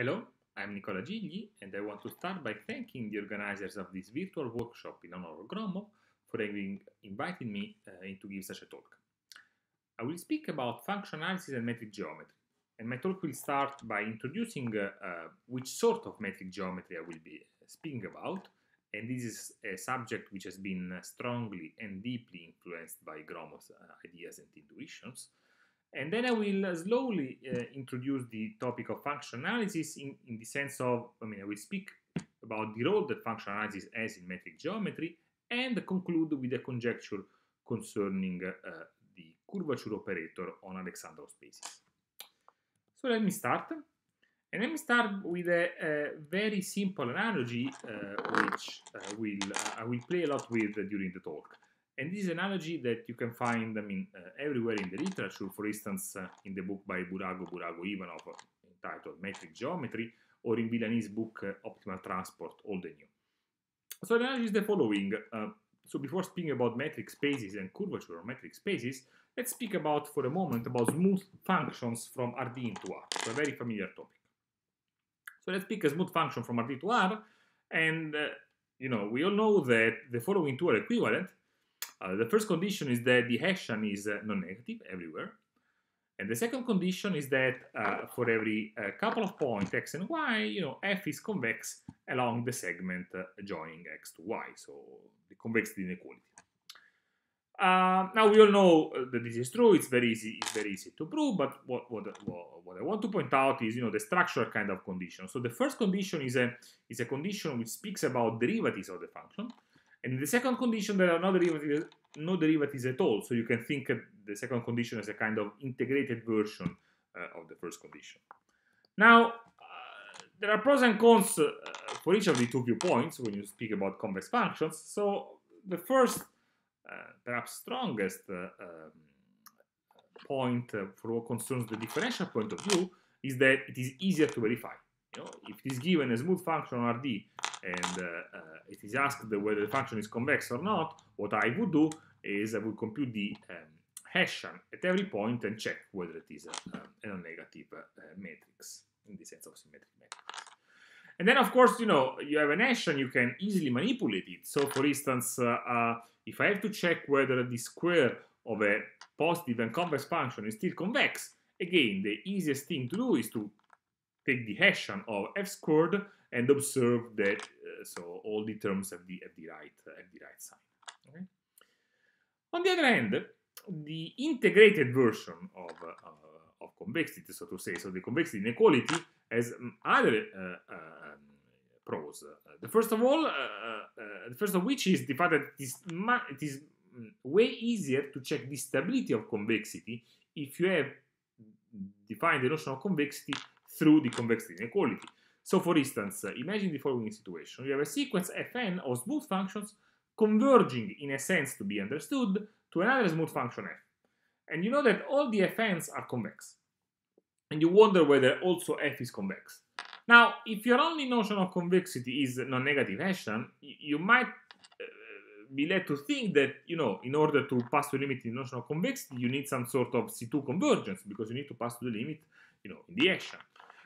Hello, I'm Nicola Gigli and I want to start by thanking the organizers of this virtual workshop in honor of Gromov for having invited me uh, in to give such a talk. I will speak about function analysis and metric geometry, and my talk will start by introducing uh, uh, which sort of metric geometry I will be uh, speaking about, and this is a subject which has been uh, strongly and deeply influenced by Gromov's uh, ideas and intuitions, and then I will uh, slowly uh, introduce the topic of function analysis in, in the sense of, I mean, I will speak about the role that function analysis has in metric geometry and conclude with a conjecture concerning uh, uh the curvature operator on Alexandrov spaces. So let me start. And let me start with a, a very simple analogy, uh, which uh, will, uh, I will play a lot with during the talk. And this analogy that you can find, I mean, uh, everywhere in the literature, for instance, uh, in the book by Burago Burago Ivanov entitled Metric Geometry, or in Villani's book uh, Optimal Transport, All the New. So the analogy is the following. so before speaking about metric spaces and curvature or metric spaces, let's speak about, for a moment, about smooth functions from RD into R, so a very familiar topic. So let's pick a smooth function from RD to R, and, uh, you know, we all know that the following two are equivalent, uh, the first condition is that the Hessian is uh, non-negative everywhere. And the second condition is that uh, for every uh, couple of points x and y, you know, f is convex along the segment uh, joining x to y, so the convexity inequality. Uh, now we all know that this is true. It's very easy. It's very easy to prove. But what, what what I want to point out is you know the structural kind of condition. So the first condition is a is a condition which speaks about derivatives of the function. And the second condition, there are no derivatives, no derivatives at all. So you can think of the second condition as a kind of integrated version uh, of the first condition. Now, uh, there are pros and cons uh, for each of the two viewpoints when you speak about convex functions. So the first, uh, perhaps strongest um, point uh, for what concerns the differential point of view is that it is easier to verify. You know, if it is given a smooth function on Rd and uh, it uh, is asked whether the function is convex or not, what I would do is I would compute the um, Hessian at every point and check whether it is a, a negative uh, matrix, in the sense of symmetric matrix. And then, of course, you know, you have an Hessian, you can easily manipulate it. So, for instance, uh, if I have to check whether the square of a positive and convex function is still convex, again, the easiest thing to do is to take the Hessian of f squared and observe that uh, so all the terms have the, have the right uh, have the right sign. Okay? On the other hand, the integrated version of, uh, of convexity, so to say, so the convexity inequality has um, other uh, uh, um, pros. the first of all, uh, the first of which is the fact that it is, it is mm, way easier to check the stability of convexity if you have defined the notion of convexity through the convexity inequality. So for instance, imagine the following situation. You have a sequence fn of smooth functions converging in a sense to be understood to another smooth function f. And you know that all the fn's are convex. And you wonder whether also f is convex. Now, if your only notion of convexity is non-negative Hessian, you might uh, be led to think that, you know, in order to pass the limit in the notion of convexity, you need some sort of C2 convergence because you need to pass to the limit, you know, in the action.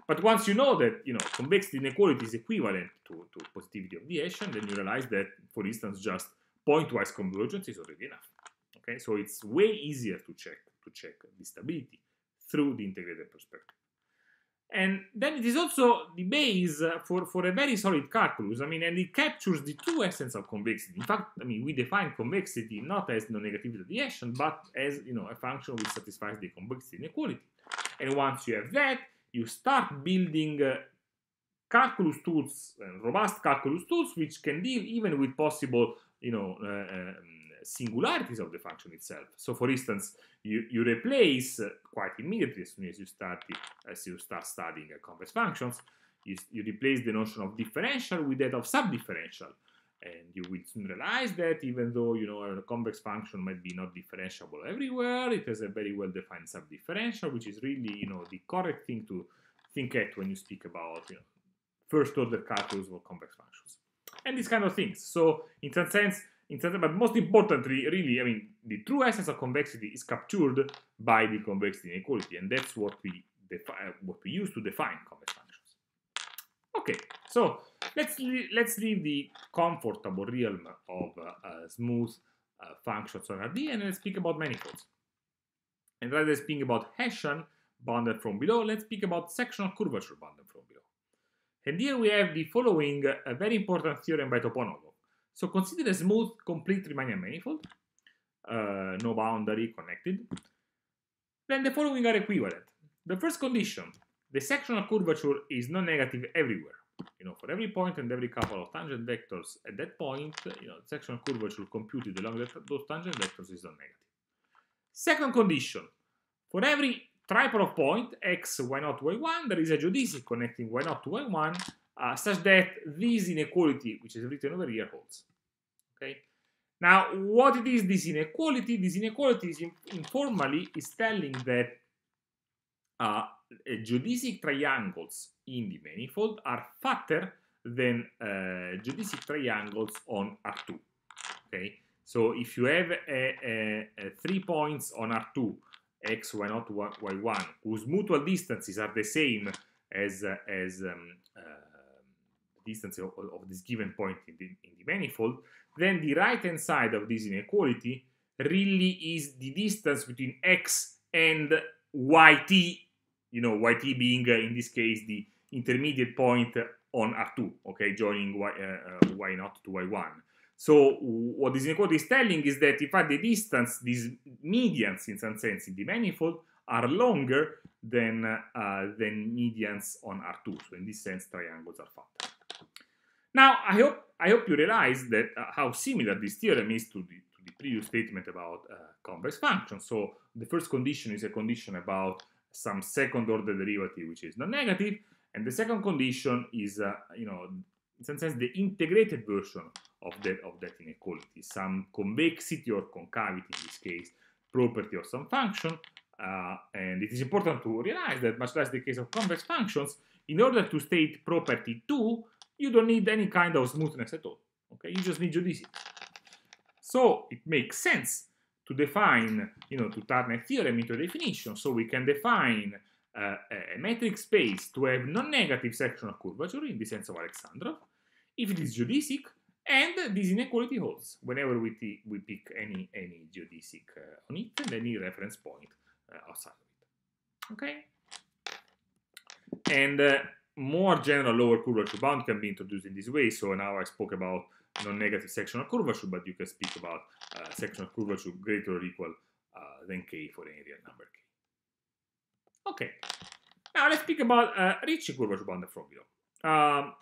But once you know that, you know, convexity inequality is equivalent to, to positivity of deviation, then you realize that, for instance, just pointwise convergence is already enough. Okay, so it's way easier to check to check the stability through the integrated perspective. And then it is also the base for, for a very solid calculus. I mean, and it captures the true essence of convexity. In fact, I mean, we define convexity not as non-negativity deviation, but as, you know, a function which satisfies the convexity inequality. And once you have that, you start building uh, calculus tools, uh, robust calculus tools, which can deal even with possible, you know, uh, um, singularities of the function itself. So, for instance, you, you replace uh, quite immediately as soon as you start it, as you start studying uh, complex functions, you, you replace the notion of differential with that of subdifferential and you will soon realize that even though you know a convex function might be not differentiable everywhere it has a very well defined subdifferential which is really you know the correct thing to think at when you speak about you know first order calculus of convex functions and these kind of things so in some sense in some sense, but most importantly really i mean the true essence of convexity is captured by the convexity inequality and that's what we define what we use to define convex functions okay so Let's, let's leave the comfortable realm of uh, smooth uh, functions on RD and let's speak about manifolds. And rather than speaking about Hessian bounded from below, let's speak about sectional curvature bounded from below. And here we have the following a uh, very important theorem by Toponovo. So consider a smooth, complete Riemannian manifold, uh, no boundary connected. Then the following are equivalent. The first condition, the sectional curvature is non-negative everywhere you know, for every point and every couple of tangent vectors at that point, you know, section curvature computed along that, those tangent vectors is non negative. Second condition, for every triple of point x, y naught, y1, there is a geodesic connecting y not to y1 uh, such that this inequality, which is written over here, holds. Okay. Now, what it is this inequality? This inequality is in informally is telling that uh, geodesic triangles in the manifold are fatter than eh, geodesic triangles on R2. Okay, so if you have a, a, a three points on R2, x, y not y1, whose mutual distances are the same as, uh, as um, uh, distance of, of, this given point in the, in the manifold, then the right-hand side of this inequality really is the distance between x and yt you know, yt being uh, in this case the intermediate point on R2, okay, joining y, uh, uh, y not to y1. So what this inequality is telling is that in fact the distance, these medians in some sense in the manifold are longer than, uh, than medians on R2. So in this sense, triangles are fat. Now, I hope, I hope you realize that uh, how similar this theorem is to the, to the previous statement about uh, convex functions. So the first condition is a condition about some second order derivative, which is non-negative, and the second condition is, uh, you know, in some sense, the integrated version of that, of that inequality, some convexity or concavity, in this case, property of some function, uh, and it is important to realize that, much less the case of convex functions, in order to state property 2, you don't need any kind of smoothness at all, okay? You just need judicity. So it makes sense to define, you know, to turn a theorem into a definition. So we can define uh, a metric space to have non-negative sectional curvature in the sense of Alexandrov, if it is geodesic, and this inequality holds whenever we, we pick any, any geodesic uh, on it and any reference point uh, outside of it. Okay? And uh, more general lower curvature bound can be introduced in this way. So now I spoke about non-negative sectional curvature, but you can speak about uh, sectional curvature greater or equal uh, than k for any real number k. Okay, now let's speak about uh, Ricci curvature bounded formula. Um,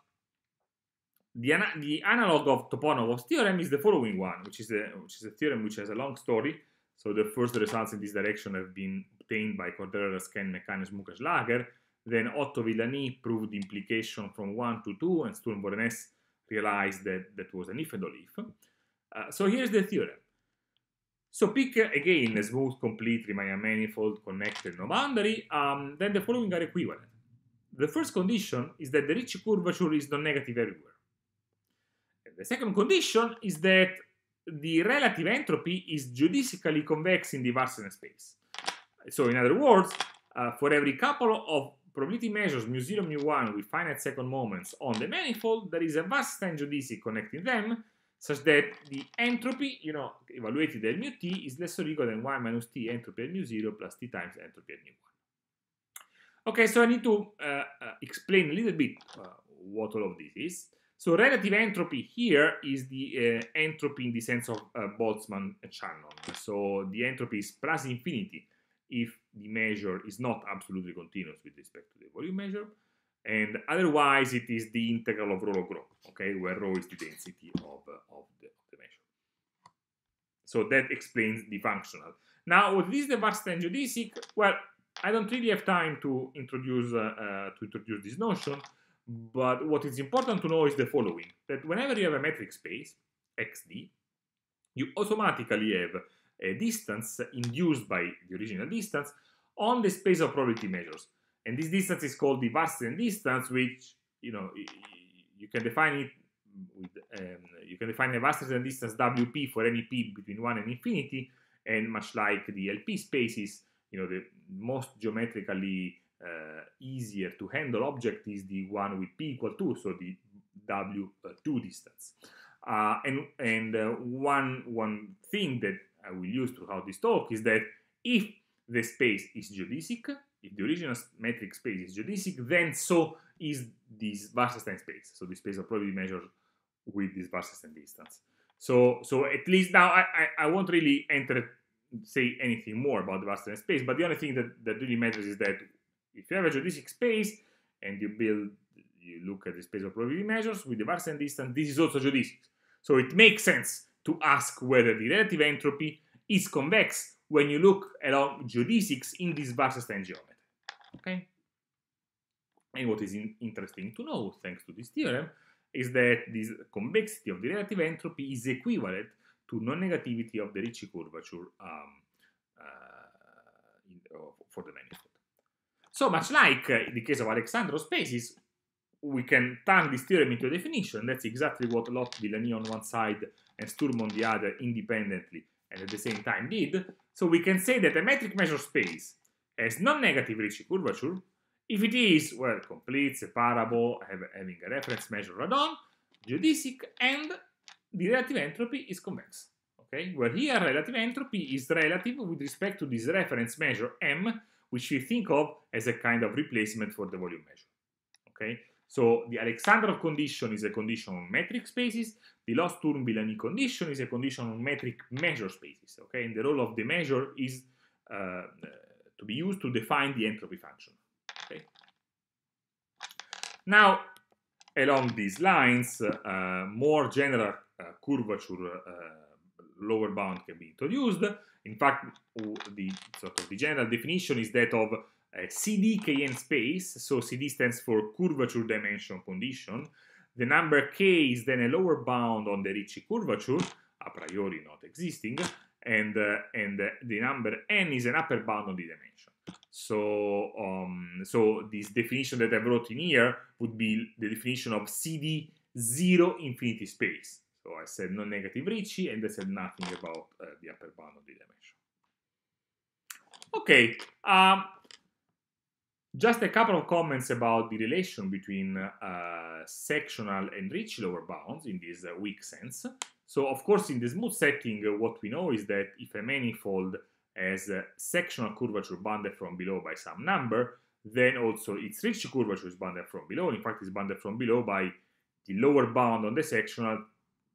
the, ana the analog of Toponov's theorem is the following one, which is, a, which is a theorem which has a long story. So the first results in this direction have been obtained by Cordero, Sken, Mekanes, Mukas, Lager. Then Otto Villani proved the implication from 1 to 2, and Sturm Vorenes realized that that was an if and all if. Uh, so here's the theorem. So pick again a smooth, complete Riemannian manifold connected no boundary, um, then the following are equivalent. The first condition is that the Ricci curvature is non-negative everywhere. And the second condition is that the relative entropy is geodesically convex in the Varsen space. So in other words, uh, for every couple of probability measures mu 0 mu 1 with finite second moments on the manifold, there is a vast tangent connecting them, such that the entropy, you know, evaluated at mu t is less or equal than 1 minus t entropy at mu 0 plus t times entropy at mu 1. Okay, so I need to uh, uh, explain a little bit uh, what all of this is. So relative entropy here is the uh, entropy in the sense of uh, Boltzmann-Shannon. So the entropy is plus infinity if the measure is not absolutely continuous with respect to the volume measure, and otherwise it is the integral of rho of rho, okay, where rho is the density of, uh, of, the, of the measure. So that explains the functional. Now, what is the vast geodesic? Well, I don't really have time to introduce uh, uh, to introduce this notion, but what is important to know is the following: that whenever you have a metric space XD, you automatically have distance induced by the original distance on the space of probability measures. And this distance is called the Varsian distance, which, you know, you can define it with, um, you can define a Varsian distance WP for any P between 1 and infinity, and much like the LP spaces, you know, the most geometrically uh, easier to handle object is the one with P equal to, so the W2 uh, distance. Uh, and and uh, one, one thing that I will use throughout this talk is that if the space is geodesic, if the original metric space is geodesic, then so is this Wasserstein space. So the space will probably measure with this Wasserstein distance. So, so at least now I, I, I won't really enter say anything more about the Wasserstein space, but the only thing that, that really matters is that if you have a geodesic space and you build, you look at the space of probability measures with the Wasserstein distance, this is also geodesic. So it makes sense to ask whether the relative entropy is convex when you look along geodesics in this Wasserstein geometry. Okay? And what is in interesting to know, thanks to this theorem, is that this convexity of the relative entropy is equivalent to non-negativity of the Ricci curvature um, uh, in, uh, for the manifold. So much like uh, in the case of Alexandrov spaces, we can turn this theorem into a definition. That's exactly what Lotte, Villani on one side and Sturm on the other independently and at the same time did. So we can say that a metric measure space has non-negative Ricci curvature if it is, well, complete, separable, having a reference measure radon, geodesic, and the relative entropy is convex. Okay, where here relative entropy is relative with respect to this reference measure m, which we think of as a kind of replacement for the volume measure. Okay, so the Alexandrov condition is a condition on metric spaces, the lost Turnbullani condition is a condition on metric measure spaces, okay? And the role of the measure is uh, uh, to be used to define the entropy function, okay? Now, along these lines, uh, more general uh, curvature uh, lower bound can be introduced. In fact, the sort of the general definition is that of uh, CDKN space, so CD stands for curvature dimension condition. The number k is then a lower bound on the Ricci curvature, a priori not existing, and, uh, and uh, the number n is an upper bound on the dimension. So, um, so this definition that I wrote in here would be the definition of CD zero infinity space. So I said non-negative Ricci and I said nothing about uh, the upper bound of the dimension. Okay, um, just a couple of comments about the relation between uh, sectional and rich lower bounds in this uh, weak sense. So of course in the smooth setting uh, what we know is that if a manifold has a sectional curvature bounded from below by some number, then also its rich curvature is bounded from below. In fact, it's bounded from below by the lower bound on the sectional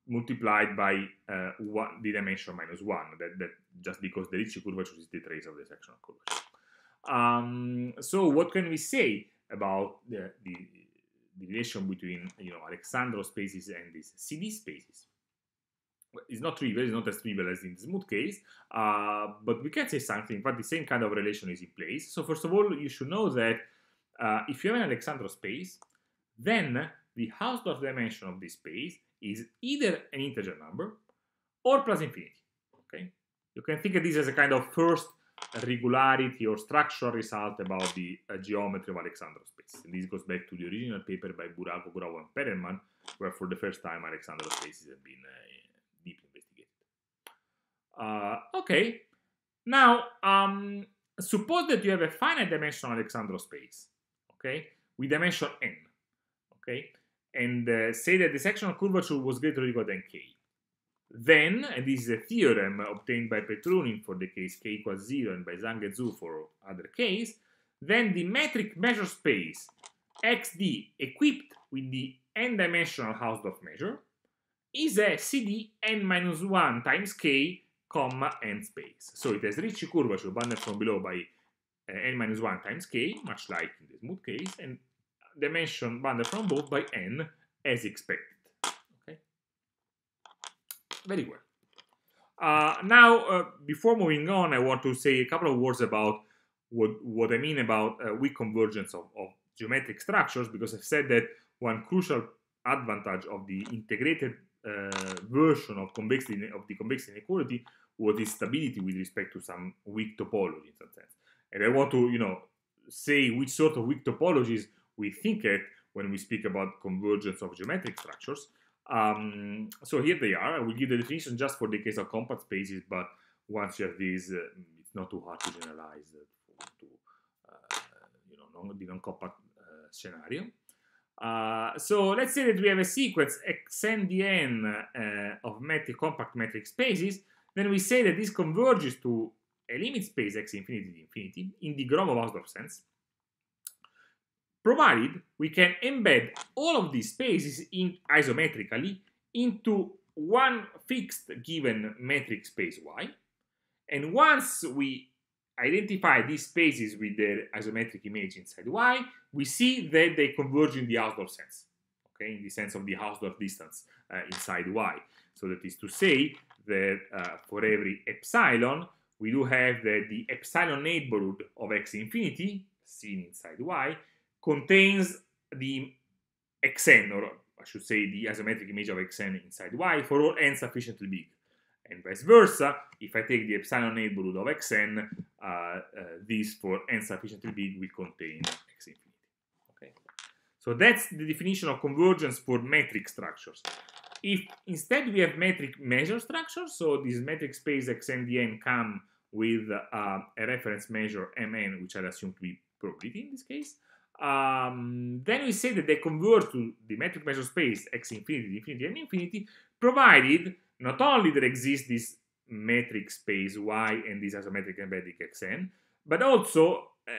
multiplied by uh, one, the dimension minus 1, that, that just because the rich curvature is the trace of the sectional curvature. Um, so what can we say about the, the, the, relation between you know Alexandro spaces and these CD spaces? it's not trivial, it's not as trivial as in the smooth case, uh, but we can say something, but the same kind of relation is in place. So first of all, you should know that uh, if you have an Alexandro space, then the Hausdorff dimension of this space is either an integer number or plus infinity, okay? You can think of this as a kind of first regularity or structural result about the uh, geometry of Alexander space. And this goes back to the original paper by Burago, Grau, and Perelman, where for the first time Alexander spaces have been uh, deeply investigated. Uh, okay, now um, suppose that you have a finite dimensional Alexander space, okay, with dimension n, okay, and uh, say that the sectional curvature was greater or equal than k. Then, and this is a theorem obtained by Petrunin for the case k equals 0 and by Zhang et Zhu for other case, then the metric measure space XD equipped with the n-dimensional Hausdorff measure is a CD n minus 1 times k, comma n space. So it has Ricci curvature bounded from below by uh, n minus 1 times k, much like in the smooth case, and dimension bounded from above by n as expected very well. Uh, now, uh, before moving on, I want to say a couple of words about what, what I mean about uh, weak convergence of, of, geometric structures, because I've said that one crucial advantage of the integrated uh, version of convexity of the convex inequality was its stability with respect to some weak topology in some sense. And I want to, you know, say which sort of weak topologies we think at when we speak about convergence of geometric structures. Um, so here they are. I will give the definition just for the case of compact spaces, but once you have these, uh, it's not too hard to generalize uh, to uh, you know non the non-compact uh, scenario. Uh, so let's say that we have a sequence xndn uh, of metric, compact metric spaces. Then we say that this converges to a limit space x infinity to infinity in the Gromov-Hausdorff sense provided we can embed all of these spaces in isometrically into one fixed given metric space Y. And once we identify these spaces with their isometric image inside Y, we see that they converge in the Hausdorff sense, okay, in the sense of the Hausdorff distance uh, inside Y. So that is to say that uh, for every epsilon, we do have that the epsilon neighborhood of x infinity, seen inside Y, contains the xn, or I should say the isometric image of xn inside y for all n sufficiently big. And vice versa, if I take the epsilon neighborhood of xn, uh, uh, this for n sufficiently big will contain x infinity. Okay. So that's the definition of convergence for metric structures. If instead we have metric measure structures, so this metric space xndn come with uh, a reference measure mn, which i assume to be probability in this case, um, then we say that they convert to the metric measure space x infinity, infinity, and infinity, provided not only there exists this metric space y and this isometric embedding xn, but also uh,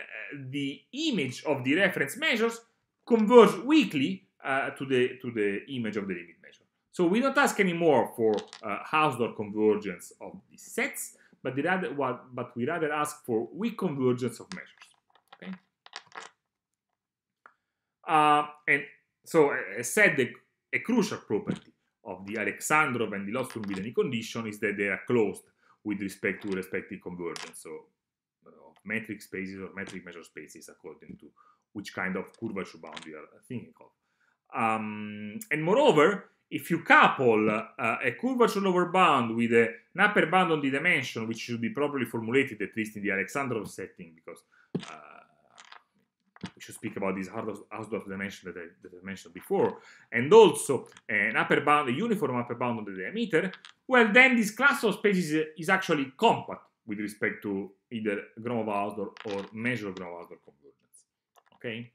the image of the reference measures converge weakly uh, to the to the image of the limit measure. So we don't ask anymore for uh, convergence of these sets, but, rather, what, but we rather ask for weak convergence of measures. Okay? Uh, and so, I said, a, a crucial property of the Alexandrov and the Lostrum-Villani condition is that they are closed with respect to respective convergence, so uh, metric spaces or metric measure spaces according to which kind of curvature bound you are thinking of. Um, and moreover, if you couple uh, a curvature lower bound with a, an upper bound on the dimension, which should be properly formulated, at least in the Alexandrov setting, because uh, we should speak about these Hausdorff dimension that I, that I, mentioned before, and also an upper bound, a uniform upper bound on the diameter, well, then this class of spaces is, is actually compact with respect to either Gromov-Hausdorff or measure Gromov-Hausdorff convergence. Okay,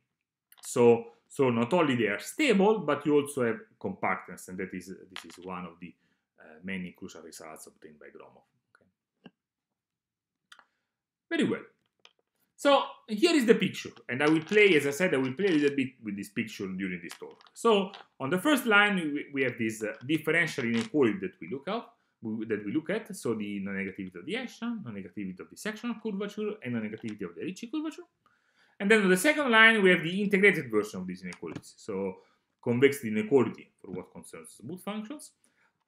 so so not only they are stable, but you also have compactness, and that is this is one of the uh, many crucial results obtained by Gromov. Okay. Very well. So here is the picture, and I will play, as I said, I will play a little bit with this picture during this talk. So on the first line, we have this uh, differential inequality that we look at, that we look at, so the non-negativity of the action, non-negativity of the sectional curvature, and non-negativity of the Ricci curvature. And then on the second line, we have the integrated version of these inequalities, so convex inequality for what concerns both functions,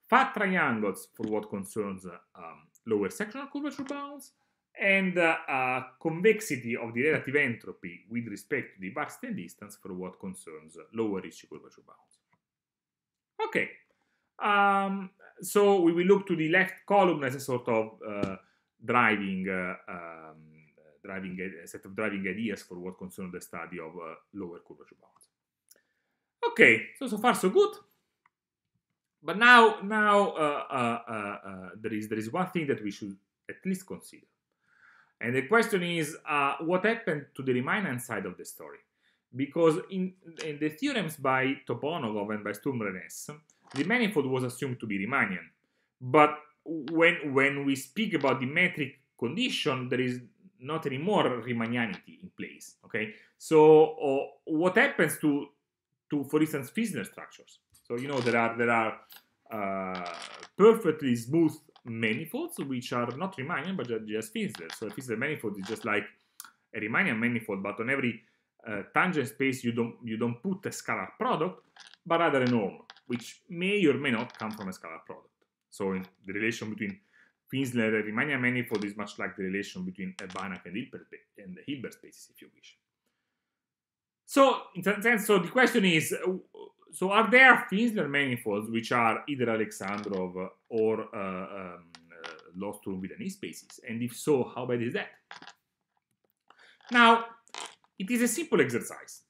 fat triangles for what concerns um, lower sectional curvature bounds, and uh, uh, convexity of the relative entropy with respect to the varsity distance for what concerns lower curvature bounds. Okay, um, so we will look to the left column as a sort of uh, driving uh, um, driving a uh, set of driving ideas for what concerns the study of uh, lower curvature bounds. Okay, so so far so good. But now now there is there is one thing that we should at least consider. And the question is, uh, what happened to the Riemannian side of the story? Because in, in the theorems by Toponogov and by sturm the manifold was assumed to be Riemannian. But when, when we speak about the metric condition, there is not anymore Riemannianity in place, okay? So uh, what happens to, to, for instance, Fisner structures? So, you know, there are, there are uh, perfectly smooth manifolds, which are not Riemannian, but just Finsler. So a Finsler manifold is just like a Riemannian manifold, but on every uh, tangent space you don't you don't put a scalar product, but rather a norm, which may or may not come from a scalar product. So the relation between Finsler and Riemannian manifold is much like the relation between a Banach and Hilbert, and the Hilbert spaces, if you wish. So, in that sense, so the question is uh, so are there Finsler manifolds which are either Alexandrov or uh, um, uh, lost Turing spaces? And if so, how bad is that? Now, it is a simple exercise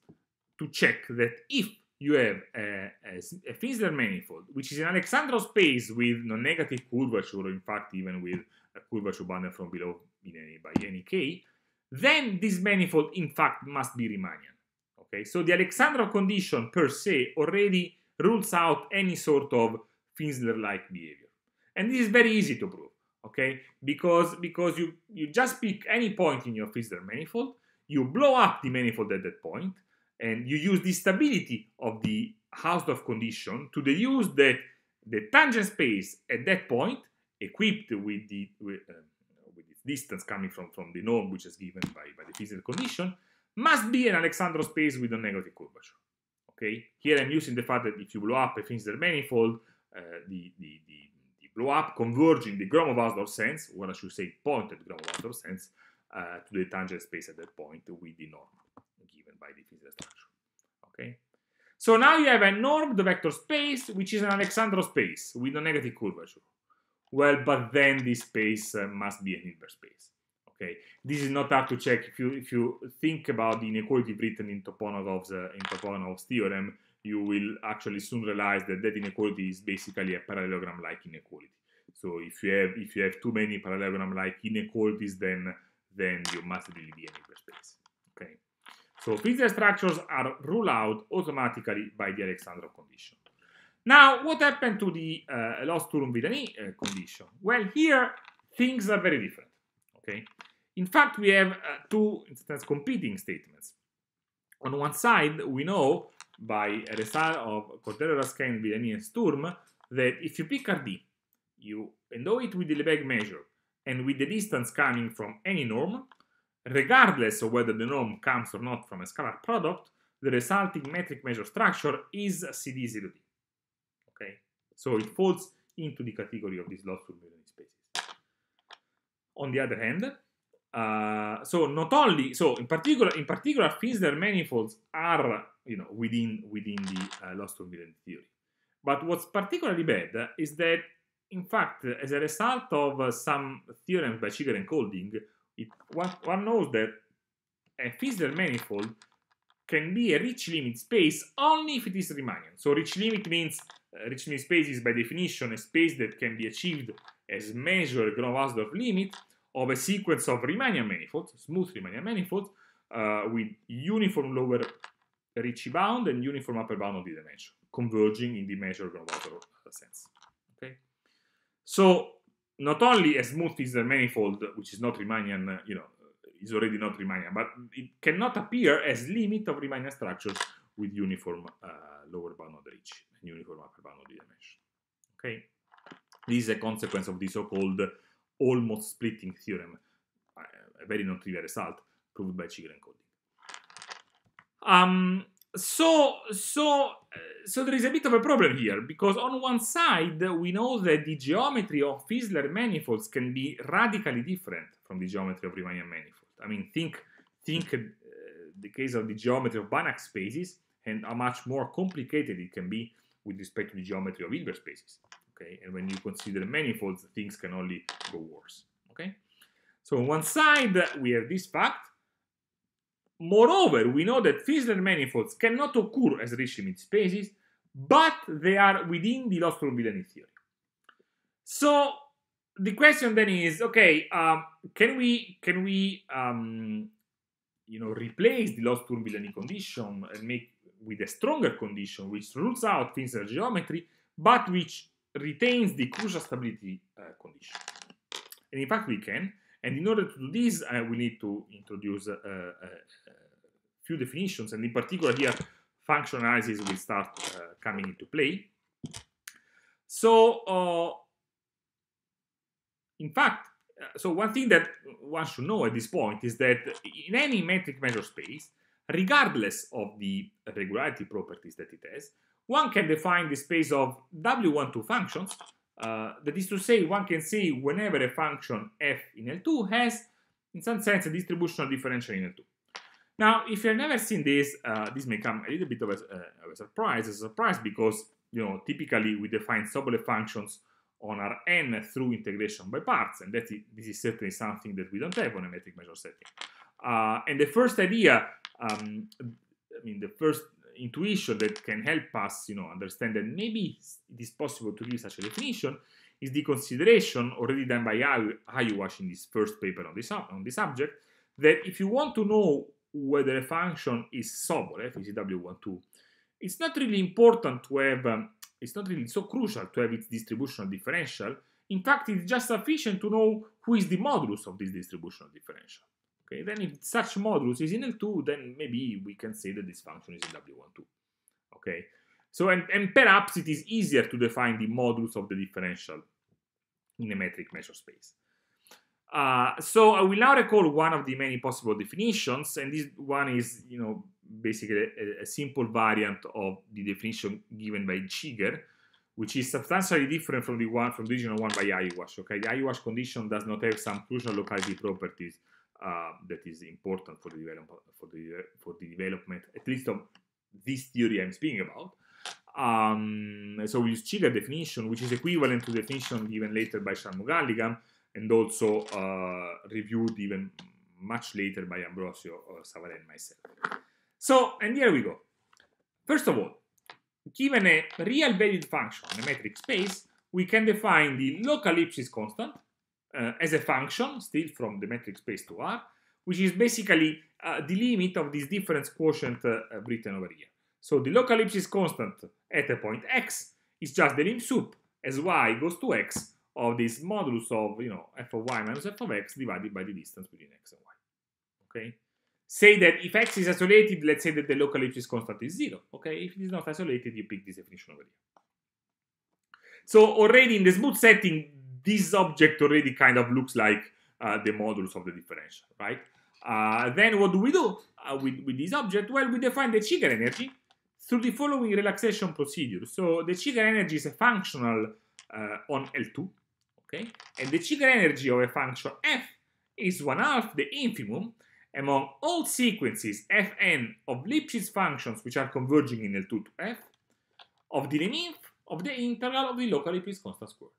to check that if you have uh, a, a, a Finsler manifold, which is an Alexandrov space with non-negative curvature, or in fact even with a curvature bounded from below in any, by any k, then this manifold in fact must be Riemannian. Okay, so the Alexandrov condition per se already rules out any sort of Finsler-like behavior. And this is very easy to prove, okay? Because, because you, you just pick any point in your Finsler manifold, you blow up the manifold at that point, and you use the stability of the Hausdorff condition to deduce that the tangent space at that point, equipped with the with, uh, with distance coming from, from the norm which is given by, by the Finsler condition, must be an Alexandro space with a negative curvature. Okay, here I'm using the fact that if you blow up a finite manifold, uh, the, the, the, the, blow up converging the Gromov-Hausdorff sense, or I should say pointed Gromov-Hausdorff sense, uh, to the tangent space at that point with the norm given by the Finsler structure. Okay, so now you have a normed vector space, which is an Alexandro space with a negative curvature. Well, but then this space uh, must be an inverse space. Okay, this is not hard to check if you if you think about the inequality written in Toponov's uh, in Toponov's theorem, you will actually soon realize that that inequality is basically a parallelogram-like inequality. So if you have if you have too many parallelogram-like inequalities, then then you must really be an hyperspace. Okay, so these structures are ruled out automatically by the Alexandrov condition. Now, what happened to the uh, lost Turum-Vidani uh, condition? Well, here things are very different okay? In fact, we have uh, two instance competing statements. On one side, we know by a result of Cordero Raskin, Villani, and Sturm that if you pick RD, you endow it with the Lebesgue measure and with the distance coming from any norm, regardless of whether the norm comes or not from a scalar product, the resulting metric measure structure is CD0D. Okay, so it falls into the category of these loss formulary spaces on the other hand, uh, so not only so in particular in particular Finsler manifolds are you know within within the uh, loss turbulent theory. But what's particularly bad is that in fact as a result of uh, some theorems by Chigger and Colding, it, one, one knows that a Finsler manifold can be a rich limit space only if it is Riemannian. So rich limit means uh, rich limit space is by definition a space that can be achieved as measured Grove-Hausdorff limit of a sequence of Riemannian manifolds, smooth Riemannian manifolds, uh, with uniform lower Ricci bound and uniform upper bound of the dimension, converging in the measure Grove-Hausdorff uh, sense. Okay, so not only a smooth is a manifold which is not Riemannian, uh, you know, is already not Riemannian, but it cannot appear as limit of Riemannian structures with uniform uh, lower bound of Ricci and uniform upper bound of the dimension. Okay. This is a consequence of the so-called almost splitting theorem, a very non-trivial result proved by Chigre encoding. Um, so, so, uh, so there is a bit of a problem here because on one side we know that the geometry of Fiesler manifolds can be radically different from the geometry of Riemannian manifold. I mean, think think uh, the case of the geometry of Banach spaces and how much more complicated it can be with respect to the geometry of Hilbert spaces okay? And when you consider manifolds, things can only go worse, okay? So on one side, we have this fact. Moreover, we know that Fisler manifolds cannot occur as rich limit spaces, but they are within the loss probability theory. So the question then is, okay, um, can we can we um, you know replace the loss probability condition and make with a stronger condition which rules out Fizeler geometry, but which retains the crucial stability uh, condition. And in fact, we can. And in order to do this, uh, we need to introduce a uh, few definitions. And in particular here, function analysis will start coming into play. So, in fact, so one thing that one should know at this point is that in any metric measure space, regardless of the regularity properties that it has, one can define the space of W12 functions, uh, that is to say, one can say whenever a function f in L2 has, in some sense, a distributional differential in L2. Now, if you've never seen this, uh, this may come a little bit of a, uh, of a, surprise, a surprise because, you know, typically we define Sobolev functions on our n through integration by parts, and that is, this is certainly something that we don't have on a metric measure setting. Uh, and the first idea, um, I mean, the first intuition that can help us, you know, understand that maybe it is possible to give such a definition is the consideration already done by Ayawash in his first paper on this, on this subject, that if you want to know whether a function is Sobolev, w 12 it's not really important to have, um, it's not really so crucial to have its distributional differential. In fact, it's just sufficient to know who is the modulus of this distributional differential. Okay, then if such modulus is in L2, then maybe we can say that this function is in W12. Okay, so and, and perhaps it is easier to define the modulus of the differential in a metric measure space. Uh, so I will now recall one of the many possible definitions, and this one is, you know, basically a, a simple variant of the definition given by Chigger, which is substantially different from the one from the original one by Ayahuasca. Okay, the Ayahuasca condition does not have some crucial locality properties uh, that is important for the development for the for the development at least of this theory I'm speaking about. Um, so we use Chigger definition, which is equivalent to the definition given later by Shanmugalligam and also uh, reviewed even much later by Ambrosio or Savare and myself. So, and here we go. First of all, given a real valued function on a metric space, we can define the local Lipschitz constant uh, as a function, still from the metric space to R, which is basically uh, the limit of this difference quotient uh, written over here. So the local Lipschitz constant at a point x is just the limb soup as y goes to x of this modulus of, you know, f of y minus f of x divided by the distance between x and y, okay? Say that if x is isolated, let's say that the local Lipschitz constant is zero, okay? If it is not isolated, you pick this definition over here. So already in the smooth setting, this object already kind of looks like uh, the modulus of the differential, right? Uh, then what do we do uh, with, with this object? Well, we define the Chigger energy through the following relaxation procedure. So the Chigger energy is a functional uh, on L2, okay? And the Chigger energy of a function f is one half the infimum among all sequences fn of Lipschitz functions which are converging in L2 to f of the remainder of the integral of the locally Lipschitz constant squared.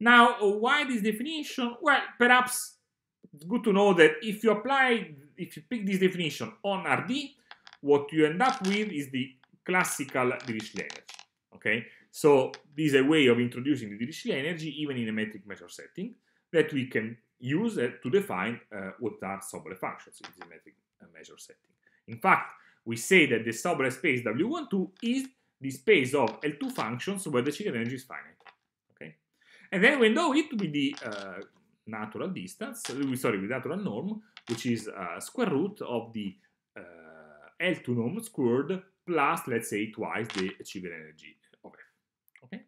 Now, why this definition? Well, perhaps it's good to know that if you apply, if you pick this definition on RD, what you end up with is the classical Dirichlet energy, okay? So this is a way of introducing the Dirichlet energy even in a metric measure setting that we can use uh, to define uh, what are Sobolev functions in the metric uh, measure setting. In fact, we say that the Sobolev space W12 is the space of L2 functions where the Chicken energy is finite. And then we know it be the uh, natural distance, sorry, with natural norm, which is uh, square root of the uh, L2 norm squared plus, let's say, twice the achievable energy of F. Okay?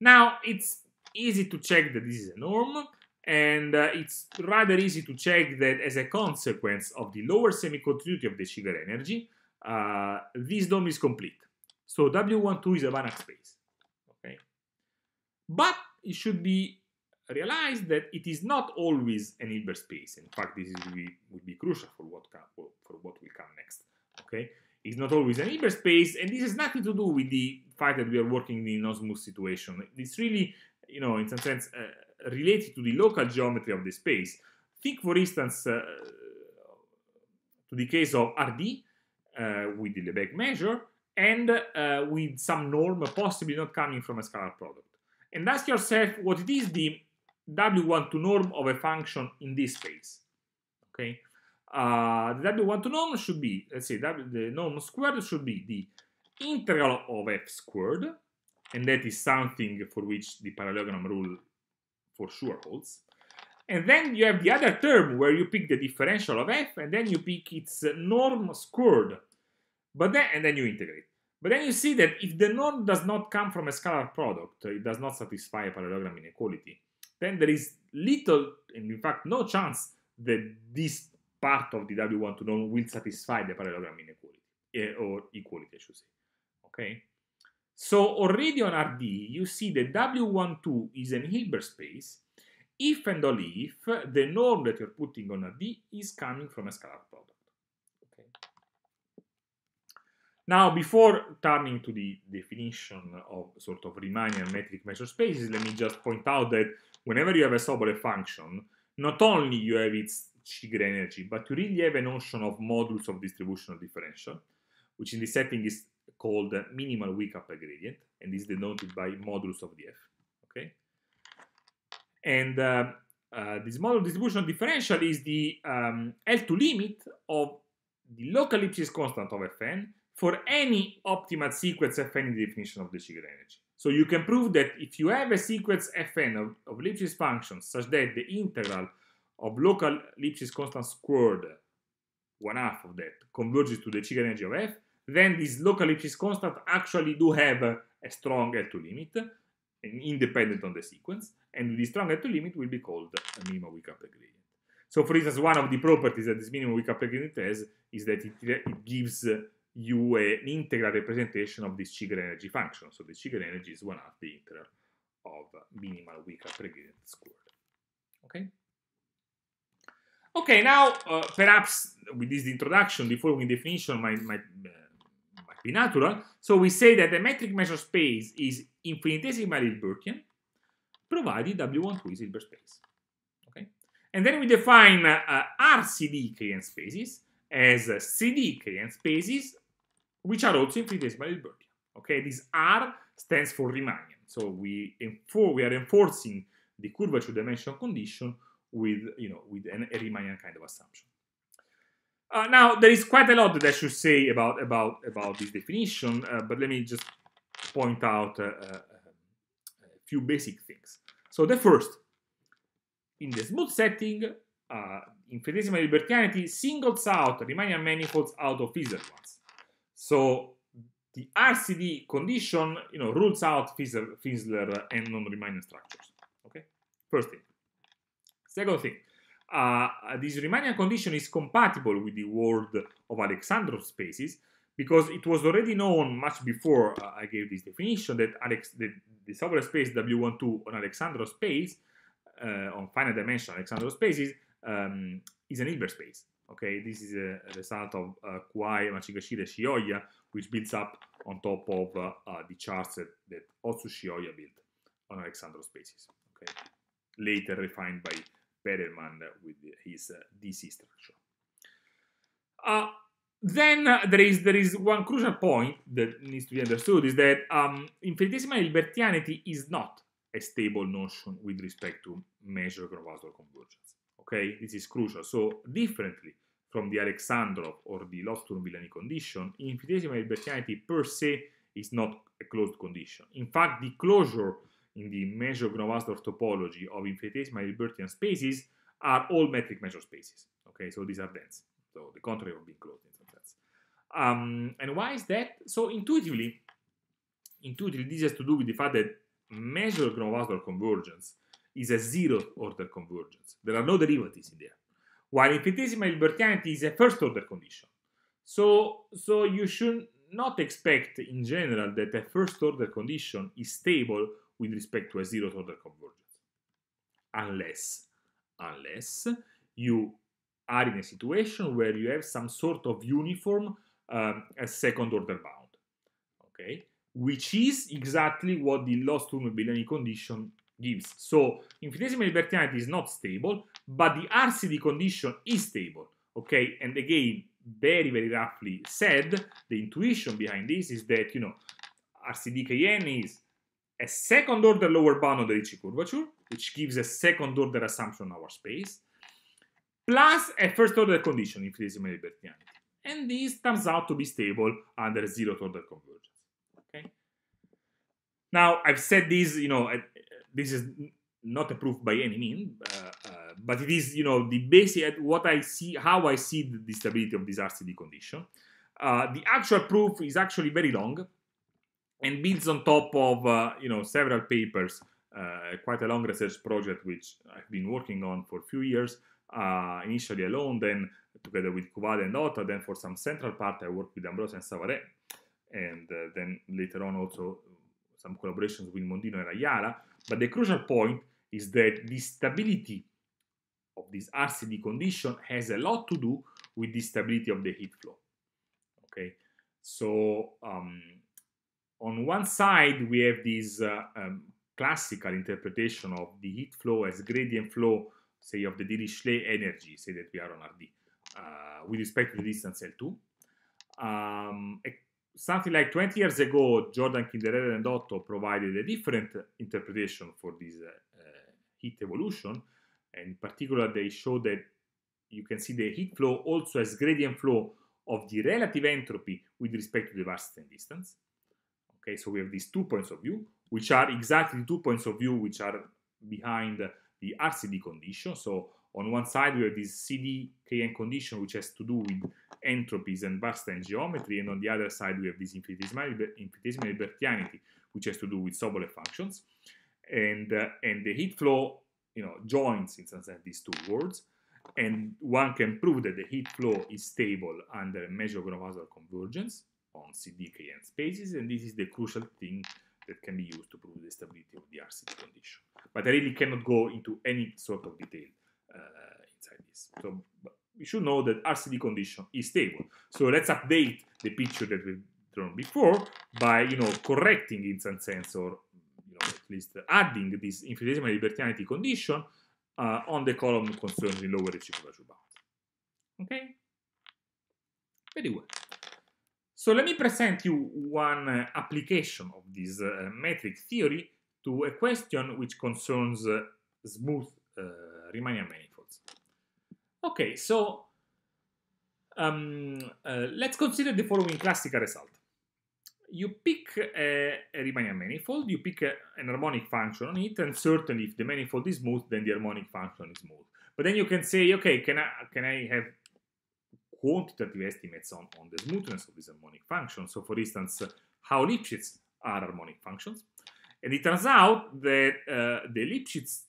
Now, it's easy to check that this is a norm, and uh, it's rather easy to check that as a consequence of the lower semi-continuity of the Shiger energy, uh, this norm is complete. So W12 is a Banach space. But it should be realized that it is not always an Hilbert space. In fact, this will be, be crucial for what, come, for what will come next. Okay, It's not always an Hilbert space, and this has nothing to do with the fact that we are working in a non-smooth situation. It's really, you know, in some sense, uh, related to the local geometry of the space. Think, for instance, uh, to the case of RD uh, with the Lebesgue measure and uh, with some norm possibly not coming from a scalar product and ask yourself what it is the w to norm of a function in this space. Okay, uh, the w12 norm should be, let's say, w, the norm squared should be the integral of f squared, and that is something for which the parallelogram rule for sure holds. And then you have the other term where you pick the differential of f, and then you pick its norm squared, but then and then you integrate. But then you see that if the norm does not come from a scalar product, it does not satisfy a parallelogram inequality, then there is little, and in fact no chance, that this part of the W1 to norm will satisfy the parallelogram inequality, eh, or equality, I should say. Okay? So already on RD, you see that W12 is an Hilbert space if and only if the norm that you're putting on RD is coming from a scalar product. Now, before turning to the definition of sort of Riemannian metric measure spaces, let me just point out that whenever you have a Sobolev function, not only you have its Chigre energy, but you really have a notion of modules of distributional differential, which in this setting is called minimal weak upper gradient, and is denoted by modulus of df. Okay, and uh, uh, this modulus distributional differential is the um, L2 limit of the local Lipschitz constant of Fn for any optimal sequence Fn definition of the Chicken energy. So you can prove that if you have a sequence Fn of, of Lipschitz functions such that the integral of local Lipschitz constant squared, one half of that, converges to the Chicken energy of F, then these local Lipschitz constant actually do have a, a strong L2 limit, independent on the sequence, and this strong L2 limit will be called a minimum weak upper gradient. So for instance, one of the properties that this minimum weak upper gradient has is that it, it gives you uh, integral representation of this Chigre energy function. So the Chigre energy is one half the integral of minimal weak upper gradient squared. Okay? Okay, now uh, perhaps with this introduction, the following definition might, might, uh, might be natural. So we say that the metric measure space is infinitesimally Hilbertian, provided W12 is Hilbert space. Okay? And then we define uh, RCD Klein spaces as CD Klein spaces which are also implicated by the Hilbert. Okay, this R stands for Riemannian. So we, we are enforcing the curvature dimension condition with, you know, with an, a Riemannian kind of assumption. Uh, now, there is quite a lot that I should say about, about, about this definition, uh, but let me just point out uh, uh, a few basic things. So the first, in the smooth setting, uh, infinitesimal libertarianity singles out Riemannian manifolds out of Fizeler ones. So the RCD condition, you know, rules out Fiesler, and non-Riemannian structures. Okay, first thing. Second thing, uh, this Riemannian condition is compatible with the world of Alexandrov spaces because it was already known much before uh, I gave this definition that Alex the, the sovereign space W12 on Alexandrov space, uh, on finite dimension Alexandrov spaces, um, is an Hilbert space okay this is a result of uh, Kuai Machigashira Shioya which builds up on top of uh, uh, the charts that, that Otsu Shioya built on Alexandrov spaces okay later refined by Perelman with his uh, DC structure uh, then uh, there is there is one crucial point that needs to be understood is that um, infinitesimal libertianity is not a stable notion with respect to measure Gravois convergence Okay, this is crucial. So differently from the Alexandrov or the Losturm-Villani condition, infinitesimal Hilbertianity per se is not a closed condition. In fact, the closure in the measure gnov topology of infinitesimal Hilbertian spaces are all metric measure spaces. Okay, so these are dense. So the contrary of being closed in some sense. Um, and why is that? So intuitively, intuitively, this has to do with the fact that measure gnov convergence is a zero order convergence. There are no derivatives in there. While infinitesimal Hilbertianity is a first order condition. So, so you should not expect in general that a first order condition is stable with respect to a zero order convergence. Unless, unless you are in a situation where you have some sort of uniform um, second order bound. Okay? Which is exactly what the lost turner condition gives. So infinitesimal libertinality is not stable, but the RCD condition is stable. Okay, and again, very, very roughly said, the intuition behind this is that, you know, RCDKN is a second order lower bound on the Ricci curvature, which gives a second order assumption on our space, plus a first order condition, infinitesimal libertinality. And this turns out to be stable under zero order convergence. Okay. Now, I've said this, you know, at this is not a proof by any means, uh, uh, but it is, you know, the basic what I see, how I see the stability of this RCD condition. Uh, the actual proof is actually very long and builds on top of, uh, you know, several papers, uh, quite a long research project which I've been working on for a few years, uh, initially alone, then together with Kuvada and Otta, then for some central part I worked with Ambrose and Savare, and then later on also some collaborations with Mondino and Ayala, but the crucial point is that the stability of this RCD condition has a lot to do with the stability of the heat flow. Okay, so um, on one side we have this uh, um, classical interpretation of the heat flow as gradient flow, say of the Dirichlet energy, say that we are on RD, uh, with respect to the distance L2. Um, something like 20 years ago, Jordan Kinderer, and Otto provided a different interpretation for this uh, uh, heat evolution. And in particular, they showed that you can see the heat flow also as gradient flow of the relative entropy with respect to the velocity and distance. Okay, so we have these two points of view, which are exactly two points of view which are behind the RCD condition. So on one side we have this CDKN condition which has to do with entropies and Barstein geometry, and on the other side we have this infinitesimal, infinitesimal which has to do with Sobolev functions. And, uh, and the heat flow you know, joins in some sense these two words, and one can prove that the heat flow is stable under a measure of Gromazov convergence on CDKN spaces, and this is the crucial thing that can be used to prove the stability of the RCD condition. But I really cannot go into any sort of detail uh, inside this. So we should know that RCD condition is stable. So let's update the picture that we've drawn before by, you know, correcting sense or you know, at least adding this infinitesimal libertinity condition uh, on the column concerning lower reciprocal bound. Okay? Very well. So let me present you one uh, application of this uh, metric theory to a question which concerns uh, smooth uh, Riemannian manifolds. Okay, so um, uh, let's consider the following classical result. You pick a, a Riemannian manifold, you pick a, an harmonic function on it, and certainly if the manifold is smooth, then the harmonic function is smooth. But then you can say, okay, can I, can I have quantitative estimates on, on the smoothness of this harmonic function? So for instance, how Lipschitz are harmonic functions. And it turns out that uh, the Lipschitz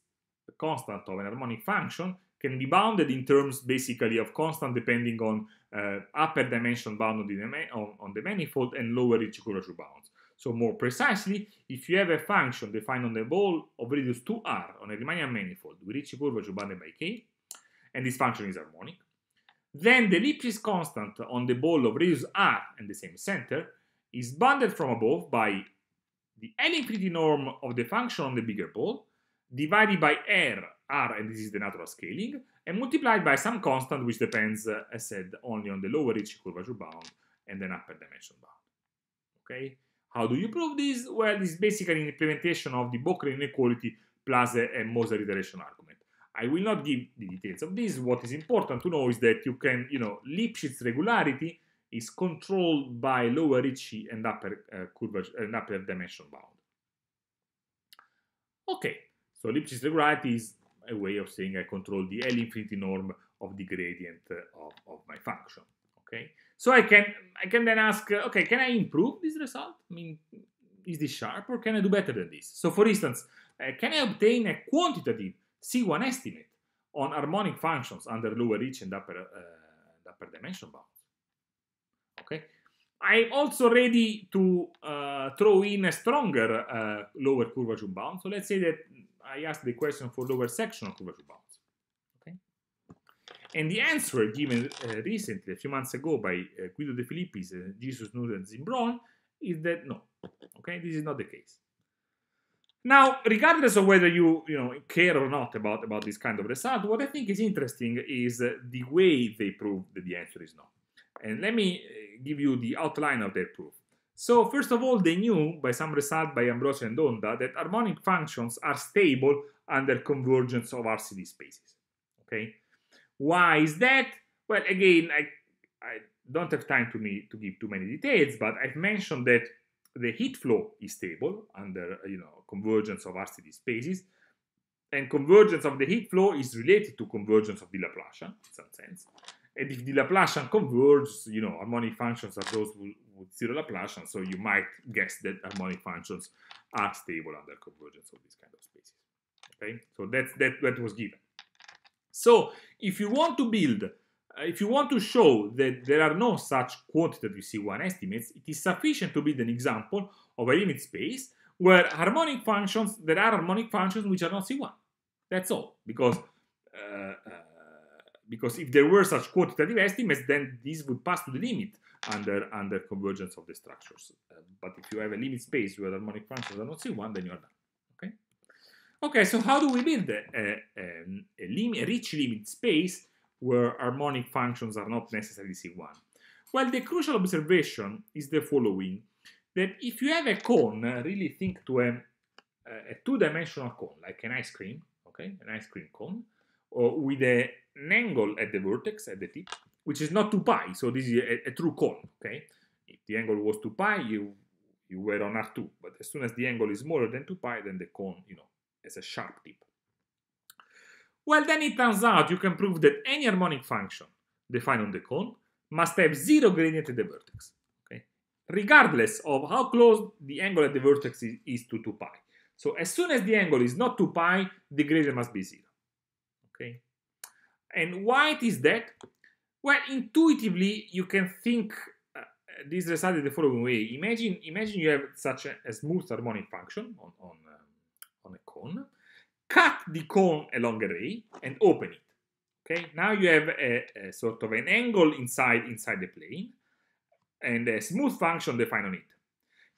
constant of an harmonic function can be bounded in terms basically of constant depending on uh, upper dimension bound on, on the, manifold and lower ichikura curvature bounds. So more precisely, if you have a function defined on the ball of radius 2r on a Riemannian manifold with ichikura curvature bounded by k, and this function is harmonic, then the Lipschitz constant on the ball of radius r and the same center is bounded from above by the L infinity norm of the function on the bigger ball divided by R, R, and this is the natural scaling, and multiplied by some constant which depends, uh, as said, only on the lower reach curvature bound and then upper dimension bound. Okay? How do you prove this? Well, this is basically an implementation of the Bochner inequality plus a, a Moser iteration argument. I will not give the details of this. What is important to know is that you can, you know, Lipschitz regularity is controlled by lower Ricci and upper uh, curvature and upper dimension bound. Okay, so Lipschitz regularity is a way of saying I control the L infinity norm of the gradient of, of my function. Okay, so I can I can then ask, okay, can I improve this result? I mean, is this sharp or can I do better than this? So for instance, uh, can I obtain a quantitative C1 estimate on harmonic functions under lower reach and upper uh, upper dimension bounds? Okay, I'm also ready to uh, throw in a stronger uh, lower curvature bound. So let's say that I asked the question for lower section of curvature bounds. Okay? And the answer given uh, recently, a few months ago, by uh, Guido De Filippis, uh, Jesus Newton Zimbron, is that no. Okay, this is not the case. Now, regardless of whether you you know care or not about about this kind of result, what I think is interesting is uh, the way they prove that the answer is no. And let me uh, give you the outline of their proof. So first of all, they knew, by some result by Ambrosio and Onda, that harmonic functions are stable under convergence of RCD spaces. Okay, why is that? Well, again, I, I don't have time to, me, to give too many details, but I've mentioned that the heat flow is stable under you know convergence of RCD spaces, and convergence of the heat flow is related to convergence of the Laplacian in some sense. And if the Laplacian converges, you know, harmonic functions are those with zero Laplacian, so you might guess that harmonic functions are stable under convergence of these kind of spaces. Okay, so that's that that was given. So if you want to build, uh, if you want to show that there are no such quantitative C1 estimates, it is sufficient to build an example of a limit space where harmonic functions, there are harmonic functions which are not C1. That's all, because uh, uh, because if there were such quantitative estimates, then this would pass to the limit under under convergence of the structures. Uh, but if you have a limit space where harmonic functions are not C1, then you're done. Okay. Okay. So how do we build a, a, um, a, a rich limit space where harmonic functions are not necessarily C1? Well, the crucial observation is the following: that if you have a cone, uh, really think to a, a two-dimensional cone, like an ice cream, okay, an ice cream cone, or with a, an angle at the vertex at the tip, which is not 2 pi, so this is a, a, true call, okay? If the angle was 2 pi, you, you were on R2, but as soon as the angle is smaller than 2 pi, then the cone, you know, has a sharp tip. Well, then it turns out you can prove that any harmonic function defined on the cone must have zero gradient at the vertex, okay? Regardless of how close the angle at the vertex is, is to 2 pi. So as soon as the angle is not 2 pi, the gradient must be zero, okay? And why it is that? Well, intuitively, you can think uh, this result in the following way. Imagine, imagine you have such a, a smooth harmonic function on, on, um, on a cone. Cut the cone along a ray and open it. Okay, now you have a, a sort of an angle inside inside the plane and a smooth function defined on it.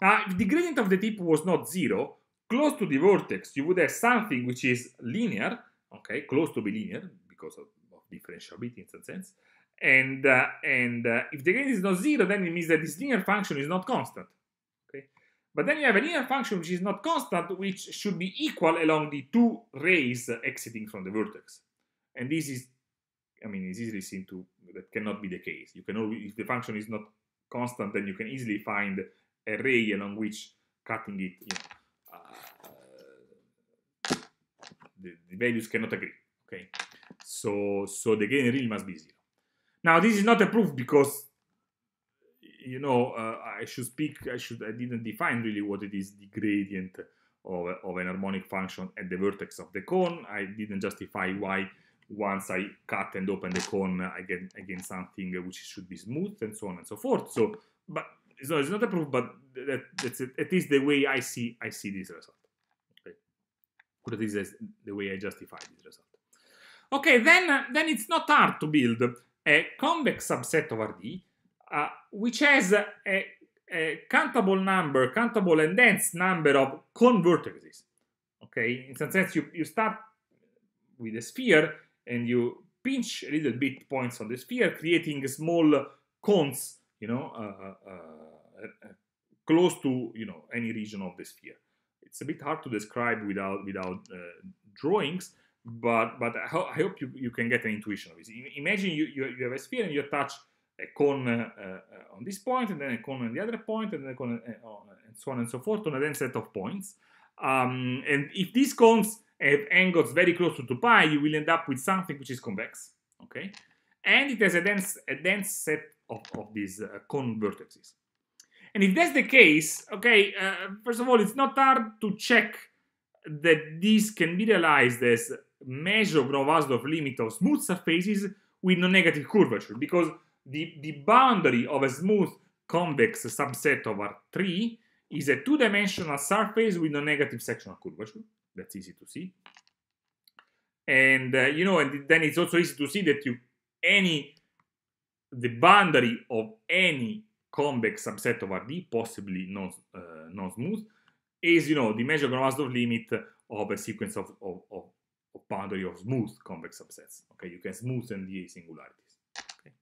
Now, if the gradient of the tip was not zero, close to the vortex, you would have something which is linear, okay, close to be linear because of, of differentiability in some sense, and uh, and uh, if the gradient is not zero, then it means that this linear function is not constant. Okay, but then you have a linear function which is not constant, which should be equal along the two rays exiting from the vertex, and this is, I mean, it's easily seen to that cannot be the case. You can always, if the function is not constant, then you can easily find a ray along which cutting it, you know, uh, the, the values cannot agree. Okay, so so the gain really must be zero. Now, this is not a proof because, you know, uh, I should speak, I should, I didn't define really what it is, the gradient of, of an harmonic function at the vertex of the cone. I didn't justify why once I cut and open the cone, I get again something which should be smooth and so on and so forth. So, but so it's not a proof, but that, that's it. at least the way I see I see this result. this is the way I justify this result. Okay, then then it's not hard to build a convex subset over D, uh, which has a, a, countable number, countable and dense number of convertices. Okay, in some sense, you, you start with a sphere and you pinch a little bit points on the sphere, creating small cones, you know, uh, uh, uh close to you know any region of the sphere. It's a bit hard to describe without without uh, drawings, but but I, ho- I hope you, you can get an intuition of this. Imagine you, you, you have a sphere and you attach a cone uh, uh, on this point, and then a cone on the other point, and then a cone, uh, uh and so on and so forth on a dense set of points. Um, and if these cones have angles very close to 2 pi, you will end up with something which is convex, okay? And it has a dense, a dense set of, of these uh, cone vertices. And if that's the case, okay, uh, first of all, it's not hard to check that this can be realized as measure ground of limit of smooth surfaces with non-negative curvature, because the, the boundary of a smooth convex subset of R3 is a two-dimensional surface with non-negative sectional curvature. That's easy to see. And, uh, you know, and then it's also easy to see that you any the boundary of any convex subset of RD, possibly non, uh, non-smooth, is, you know, the measure Gromazov limit of a sequence of, of, of, of boundary of smooth convex subsets. Okay, you can smoothen the singularities. Okay.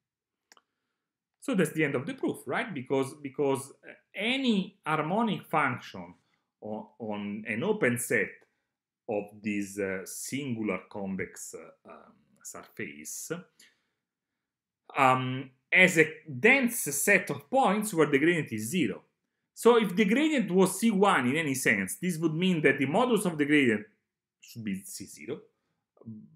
So that's the end of the proof, right? Because because uh, any harmonic function on, on an open set of this uh, singular convex uh, um, surface um, has a dense set of points where the gradient is zero. So if the gradient was C1 in any sense, this would mean that the modulus of the gradient should be C0.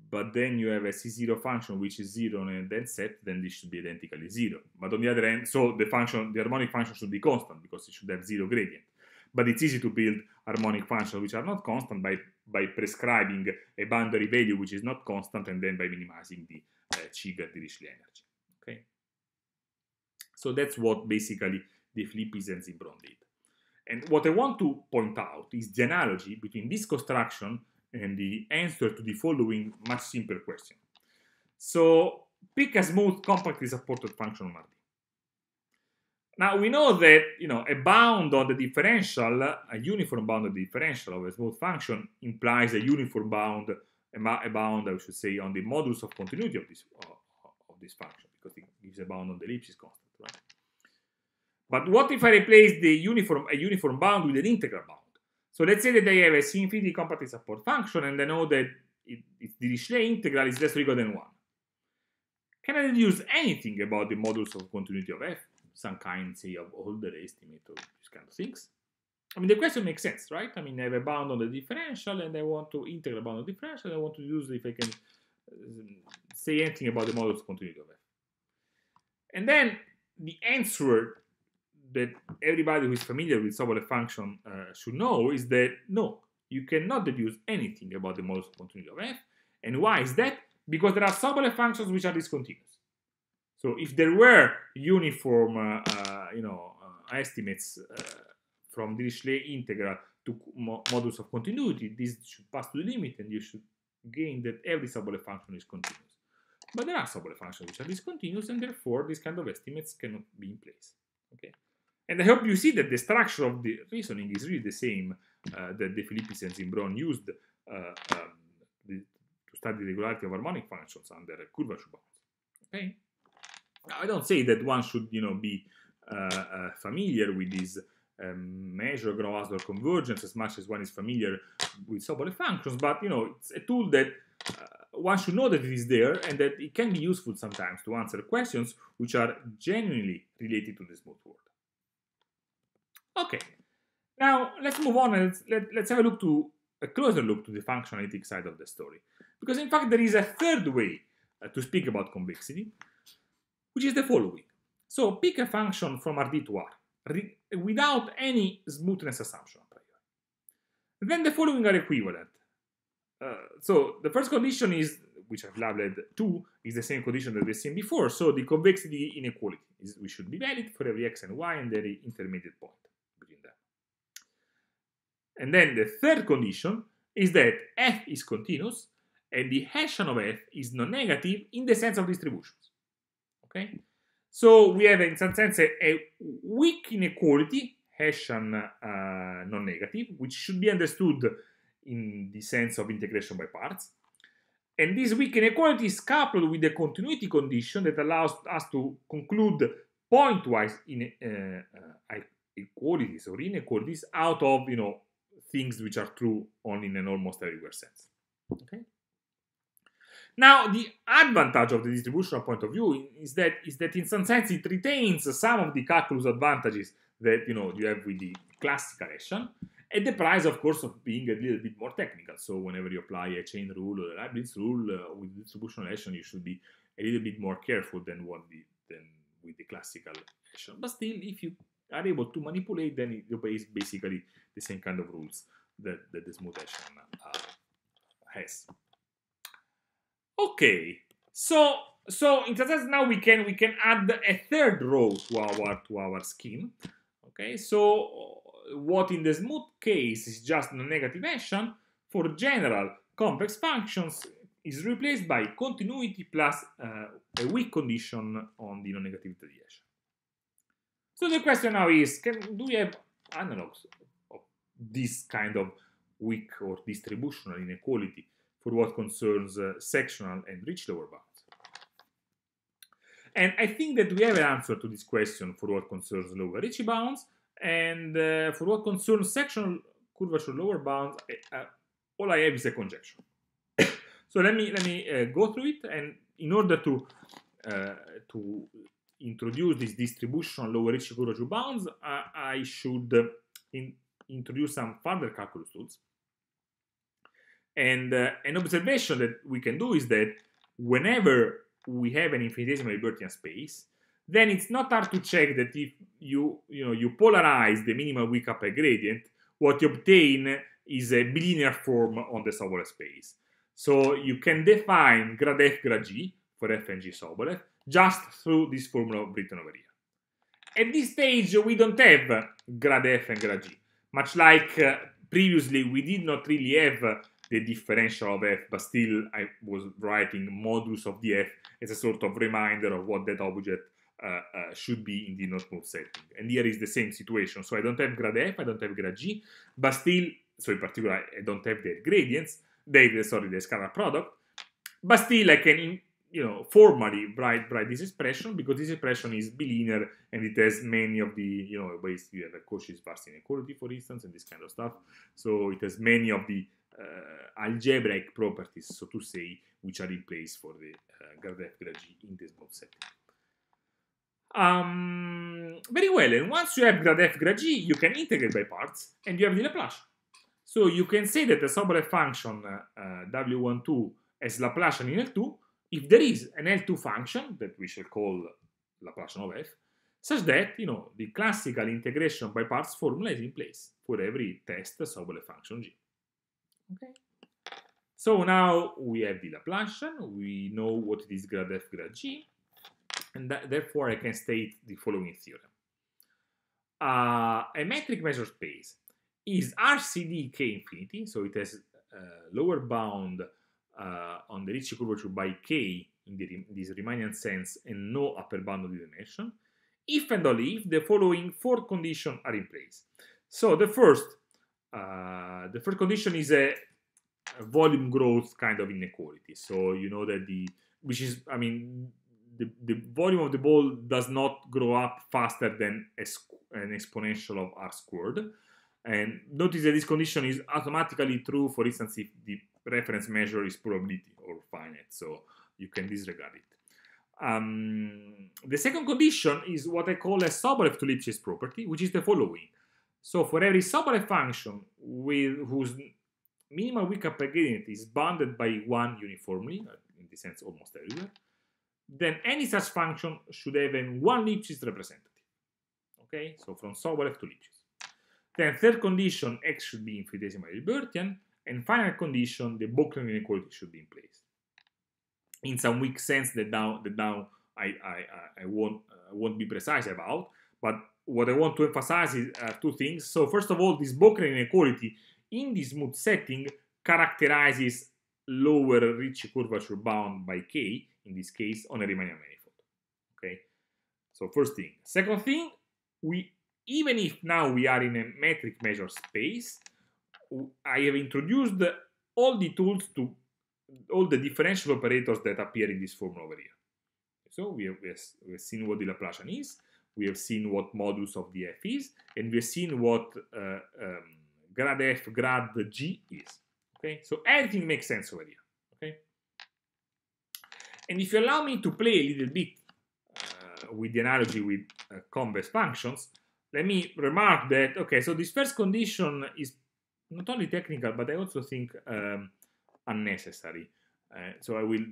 But then you have a C0 function which is 0 and then set, then this should be identically 0. But on the other end, so the function, the harmonic function should be constant because it should have 0 gradient. But it's easy to build harmonic functions which are not constant by, by prescribing a boundary value which is not constant and then by minimizing the uh, Chigger Dirichlet energy. Okay. So that's what basically the Flippis and Zimbron did. And what I want to point out is the analogy between this construction and the answer to the following much simpler question. So pick a smooth compactly supported function. on RD. Now we know that you know a bound on the differential, a uniform bound on the differential of a smooth function implies a uniform bound, a bound I should say on the modulus of continuity of this of this function because it gives a bound on the ellipsis constant, right? But what if I replace the uniform a uniform bound with an integral bound? So let's say that they have a C infinity compactly support function and they know that it, it, the Dirichlet integral is less bigger than 1. Can I deduce anything about the modulus of continuity of f? Some kind, say, of older estimate of these kind of things? I mean, the question makes sense, right? I mean, I have a bound on the differential and I want to integrate a bound on the differential I want to use if I can uh, say anything about the modulus of continuity of f. And then the answer that everybody who is familiar with Sobolev function uh, should know is that no, you cannot deduce anything about the modulus of continuity of f. And why is that? Because there are Sobolev functions which are discontinuous. So if there were uniform, uh, uh, you know, uh, estimates uh, from Dirichlet integral to mo modulus of continuity, this should pass to the limit, and you should gain that every Sobolev function is continuous. But there are Sobolev functions which are discontinuous, and therefore these kind of estimates cannot be in place. Okay. And I hope you see that the structure of the reasoning is really the same uh, that the Philippis and Zimbron used uh, um, the, to study the regularity of harmonic functions under curvature bounds. Okay, I don't say that one should you know be uh, uh familiar with this um, measure Gravois convergence as much as one is familiar with Sobolev functions, but you know it's a tool that uh, one should know that it is there and that it can be useful sometimes to answer questions which are genuinely related to the smooth world. Okay. Now let's move on and let, let's have a look to a closer look to the functional analytic side of the story. Because in fact, there is a third way uh, to speak about convexity, which is the following. So pick a function from RD to R without any smoothness assumption. Then the following are equivalent. Uh, so the first condition is, which I've labeled 2, is the same condition that we've seen before. So the convexity inequality is, we should be valid for every x and y and every intermediate point. And then the third condition is that f is continuous and the Hessian of f is non-negative in the sense of distributions. Okay? So we have in some sense a, weak inequality, Hessian uh, non-negative, which should be understood in the sense of integration by parts. And this weak inequality is coupled with the continuity condition that allows us to conclude pointwise in, uh, uh, equalities or inequalities out of, you know, things which are true only in an almost everywhere sense. Okay. Now, the advantage of the distributional point of view is that is that in some sense it retains some of the calculus advantages that you know you have with the classical version, at the price, of course, of being a little bit more technical. So whenever you apply a chain rule or a Leibniz rule uh, with distributional action, you should be a little bit more careful than what the than with the classical action. But still, if you are able to manipulate, then it obeys basically the same kind of rules that, that this mutation uh, has. Okay, so so in that sense now we can we can add a third row to our to our scheme. Okay, so what in the smooth case is just a negative action for general complex functions is replaced by continuity plus uh, a weak condition on the non-negative deviation. So the question now is, can, do we have analogs this kind of weak or distributional inequality for what concerns uh, sectional and rich lower bounds. And I think that we have an answer to this question for what concerns lower rich bounds, and uh, for what concerns sectional curvature lower bounds, eh, uh, all I have is a conjecture. so let me let me uh, go through it, and in order to uh, to introduce this distribution lower rich curvature bounds, uh, I should in introduce some further calculus tools. And uh, an observation that we can do is that whenever we have an infinitesimal Hilbertian space, then it's not hard to check that if you, you, know, you polarize the minimal weak upper gradient, what you obtain is a bilinear form on the Sobolev space. So you can define grad f grad g for f and g Sobolev just through this formula written over here. At this stage, we don't have grad f and grad g. Much like uh, previously, we did not really have uh, the differential of f, but still I was writing modulus of the f as a sort of reminder of what that object uh, uh, should be in the normal smooth setting. And here is the same situation. So I don't have grad f, I don't have grad g, but still, so in particular, I don't have their gradients, they, sorry, the scalar product, but still I can you know formally write write this expression because this expression is bilinear and it has many of the you know ways you have a Cauchy's Varsin inequality for instance and this kind of stuff so it has many of the uh, algebraic properties so to say which are in place for the uh, Gradef g in this mode setting um, very well and once you have Gradef g, you can integrate by parts and you have the Laplace so you can say that the Sobolev function uh, W12 has Laplacian in L2 if there is an L2 function that we shall call Laplacian of f, such that, you know, the classical integration by parts formula is in place for every test solvable function g. Okay. So now we have the Laplacian, we know what is grad f grad g, and that, therefore I can state the following theorem. Uh, a metric measure space is RCD k infinity, so it has uh, lower bound uh, on the Ricci curvature by K in, the, this Riemannian sense and no upper bound the dimension if and only if the following four conditions are in place. So the first, uh, the first condition is a, a, volume growth kind of inequality. So you know that the, which is, I mean, the, the volume of the ball does not grow up faster than an exponential of r squared. And notice that this condition is automatically true, for instance, if the reference measure is probability or finite, so you can disregard it. Um, the second condition is what I call a Sobolev to Lipschitz property, which is the following. So for every Sobolev function with, whose minimal weak gradient is bounded by 1 uniformly, uh, in the sense almost everywhere, then any such function should have one Lipschitz representative. Okay, so from Sobolev to Lipschitz. Then third condition, x should be infinitesimally Hilbertian, and final condition, the Buckland inequality should be in place. In some weak sense that now, that now I, I, I won't, uh, won't be precise about, but what I want to emphasize is uh, two things. So first of all, this Buckland inequality in this mood setting characterizes lower rich curvature bound by K, in this case, on a Riemannian manifold. Okay, so first thing. Second thing, we even if now we are in a metric measure space, I have introduced all the tools to all the differential operators that appear in this formula over here. So we have, we have seen what the Laplacian is, we have seen what modulus of the f is, and we have seen what uh, um, grad f grad g is. Okay, so everything makes sense over here. Okay, and if you allow me to play a little bit uh, with the analogy with uh, convex functions, let me remark that okay, so this first condition is not only technical, but I also think um, unnecessary. Uh, so I will,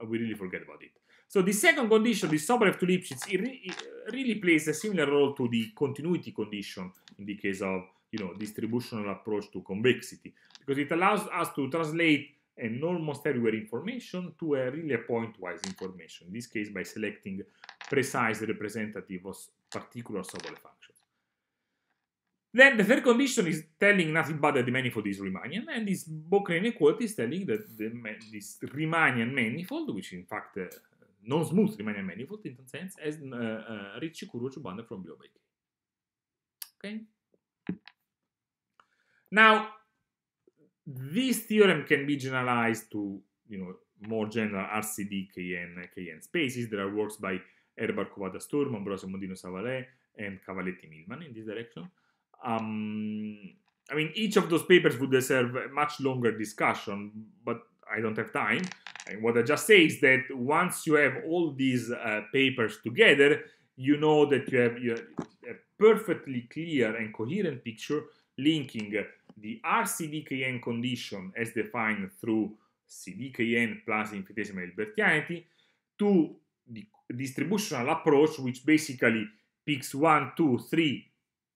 I will really forget about it. So the second condition, the Sobolev to Lipschitz, it, re it, really plays a similar role to the continuity condition in the case of you know distributional approach to convexity, because it allows us to translate an almost everywhere information to a really a pointwise information. In this case, by selecting precise representative of particular Sobolev function. Then the third condition is telling nothing but that the manifold is Riemannian, and this Bocconi equality is telling that the, this Riemannian manifold, which in fact uh, non-smooth Riemannian manifold in some sense, has uh, uh, Ricci Kurochu bounded from below by K. Okay. Now, this theorem can be generalized to you know more general RCD KN KN spaces. There are works by Erbar Kovada Sturm, Ambrosio Modino Savale, and Cavaletti Milman in this direction. Um, I mean, each of those papers would deserve a much longer discussion, but I don't have time. And what I just say is that once you have all these uh, papers together, you know that you have, you have a perfectly clear and coherent picture linking the RCDKN condition as defined through CDKN plus infinitesimal Hilbertianity to the distributional approach, which basically picks one, two, three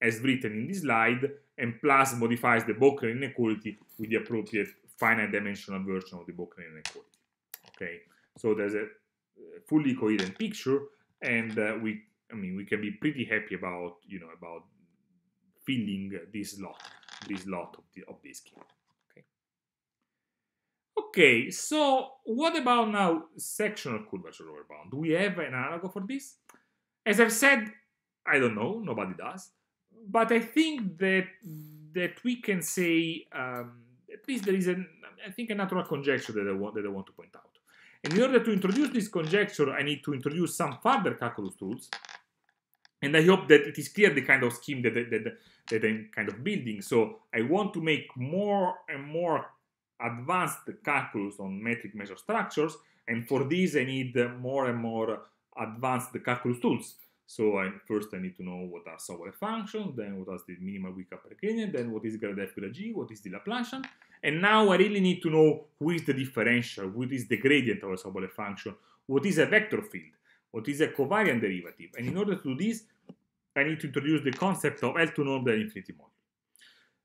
as written in this slide, and plus modifies the Bochner inequality with the appropriate finite dimensional version of the Bochner inequality. Okay, so there's a fully coherent picture, and uh, we, I mean, we can be pretty happy about, you know, about filling this lot, this lot of, the, of this key. Okay. Okay, so what about now sectional curvature lower bound? Do we have an analog for this? As I've said, I don't know, nobody does but I think that that we can say um, at least there is an I think a natural conjecture that I want that I want to point out. And in order to introduce this conjecture, I need to introduce some further calculus tools. And I hope that it is clear the kind of scheme that, that, that, that I'm kind of building. So I want to make more and more advanced calculus on metric measure structures. And for this, I need more and more advanced calculus tools. So I, first I need to know what are Sauer functions, then what is the minimal weak upper gradient, then what is grad f grad g, what is the Laplacian, and now I really need to know who is the differential, what is the gradient of a Sobolev function, what is a vector field, what is a covariant derivative, and in order to do this, I need to introduce the concept of L2 norm the infinity module.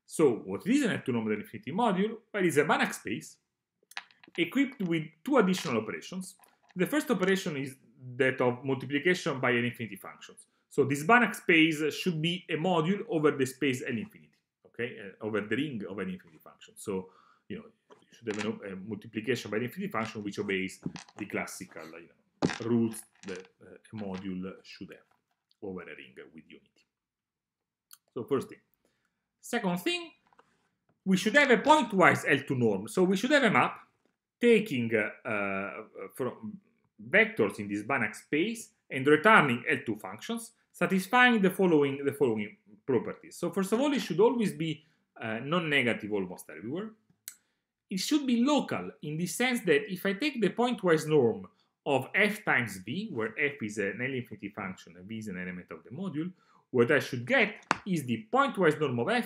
So what is an L2 norm the infinity module? Well, it's a Banach space equipped with two additional operations. The first operation is that of multiplication by L infinity functions. So this Banach space should be a module over the space L infinity, okay, uh, over the ring of L infinity function. So, you know, you should have a, a multiplication by L infinity function which obeys the classical you know, rules that uh, a module should have over a ring with unity. So first thing. Second thing, we should have a pointwise L2 norm. So we should have a map taking uh, uh from vectors in this Banach space and returning L2 functions, satisfying the following, the following properties. So first of all, it should always be uh, non-negative almost everywhere. It should be local in the sense that if I take the pointwise norm of f times v, where f is an L infinity function and v is an element of the module, what I should get is the pointwise norm of f,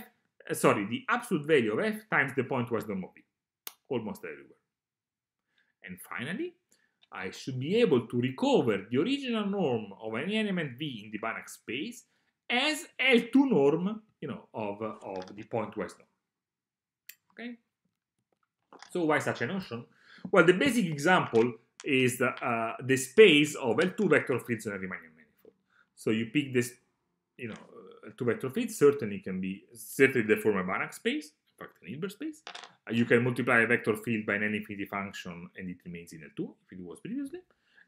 uh, sorry, the absolute value of f times the pointwise norm of v, almost everywhere. And finally, I should be able to recover the original norm of any element V in the Banach space as L2 norm, you know, of, of the pointwise norm. Okay? So why such a notion? Well, the basic example is the, uh, the space of L2 vector fields a Riemannian manifold. So you pick this, you know, L2 vector field certainly can be, certainly they form a Banach space, in fact, an Hilbert space you can multiply a vector field by an infinity function and it remains in L2, if it was previously.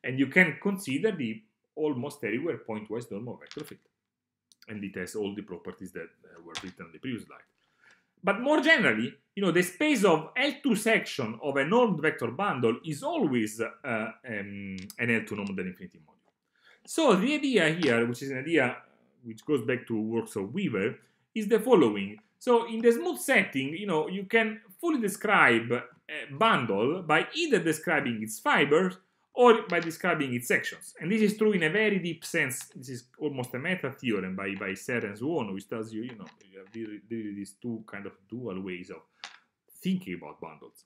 And you can consider the almost everywhere pointwise normal vector field. And it has all the properties that uh, were written on the previous slide. But more generally, you know, the space of L2 section of a normed vector bundle is always uh, um, an L2 normed infinity module. So the idea here, which is an idea which goes back to works of Weaver, is the following so in the smooth setting, you know, you can fully describe a bundle by either describing its fibers or by describing its sections. And this is true in a very deep sense. This is almost a meta theorem by, by Serre and Swan, which tells you, you know, you have really, these two kind of dual ways of thinking about bundles.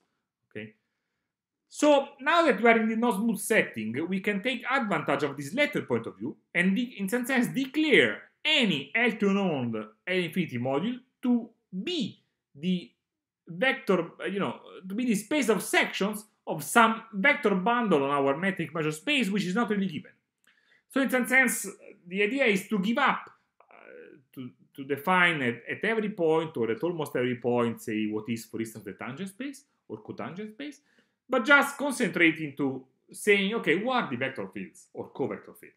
Okay. So now that we are in the non-smooth setting, we can take advantage of this latter point of view and in some sense declare any L 2 non L infinity module to be the vector, uh, you know, to be the space of sections of some vector bundle on our metric measure space, which is not really given. So in some sense, the idea is to give up, uh, to, to define at, at, every point or at almost every point, say, what is, for instance, the tangent space or cotangent space, but just concentrating to saying, okay, what are the vector fields or covector fields?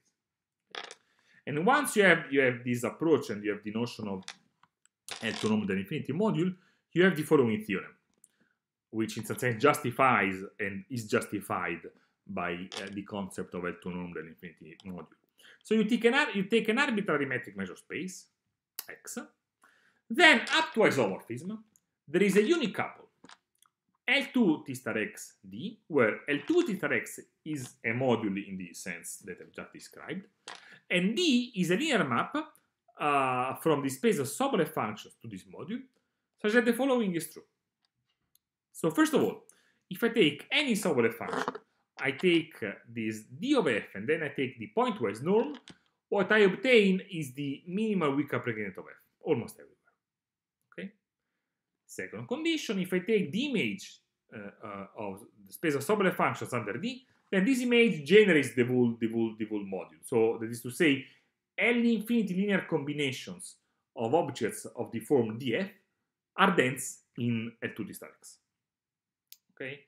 And once you have, you have this approach and you have the notion of add to normal infinity module, you have the following theorem, which in some sense justifies and is justified by uh, the concept of a to normal infinity module. So you take, an, you take an arbitrary metric measure space, X, then up to isomorphism, there is a unique couple, L2 T star X D, where L2 T star X is a module in the sense that I've just described, and D is a linear map uh, from the space of Sobolev functions to this module such that the following is true. So first of all, if I take any Sobolev function, I take uh, this d of f and then I take the pointwise norm, what I obtain is the minimal weak appregnate of f, almost everywhere. Okay. Second condition, if I take the image uh, uh, of the space of Sobolev functions under D, then this image generates the whole, the whole, the whole module. So that is to say, the infinity linear combinations of objects of the form df are dense in L2D statics. Okay,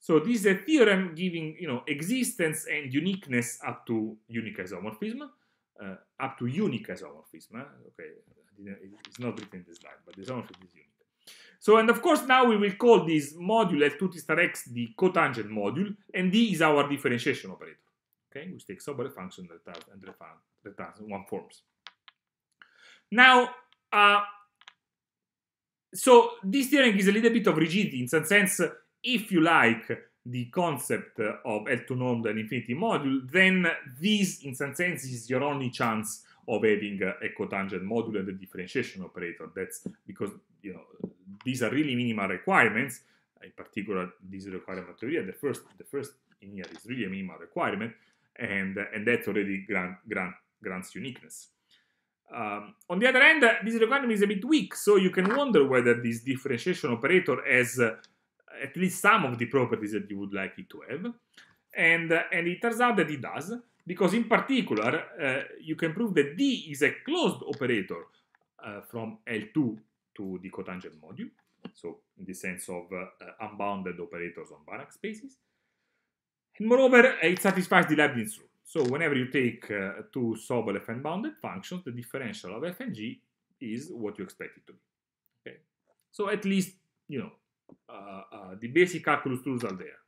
so this is a theorem giving you know existence and uniqueness up to unique isomorphism, uh, up to unique isomorphism. Okay, it's not written in the slide, but the isomorphism is unique. So, and of course, now we will call this module L2T star x the cotangent module, and D is our differentiation operator okay, which takes over the function that does and that one forms. Now, uh, so this theorem gives a little bit of rigidity in some sense. If you like the concept of L2 normed and infinity module, then this, in some sense, is your only chance of having a cotangent module and a differentiation operator. That's because you know these are really minimal requirements. In particular, this requirement theory, the first, the first in here is really a minimal requirement and, and that already grant, grant, grants uniqueness. Um, on the other hand, this requirement is a bit weak, so you can wonder whether this differentiation operator has uh, at least some of the properties that you would like it to have. And, uh, and it turns out that it does, because in particular, uh, you can prove that D is a closed operator uh, from L2 to the cotangent module, so in the sense of uh, uh, unbounded operators on Banach spaces. And moreover, it satisfies the Leibniz rule. So whenever you take uh, two Sobolev and bounded functions, the differential of f and g is what you expect it to be. Okay, so at least you know uh, uh, the basic calculus tools are there,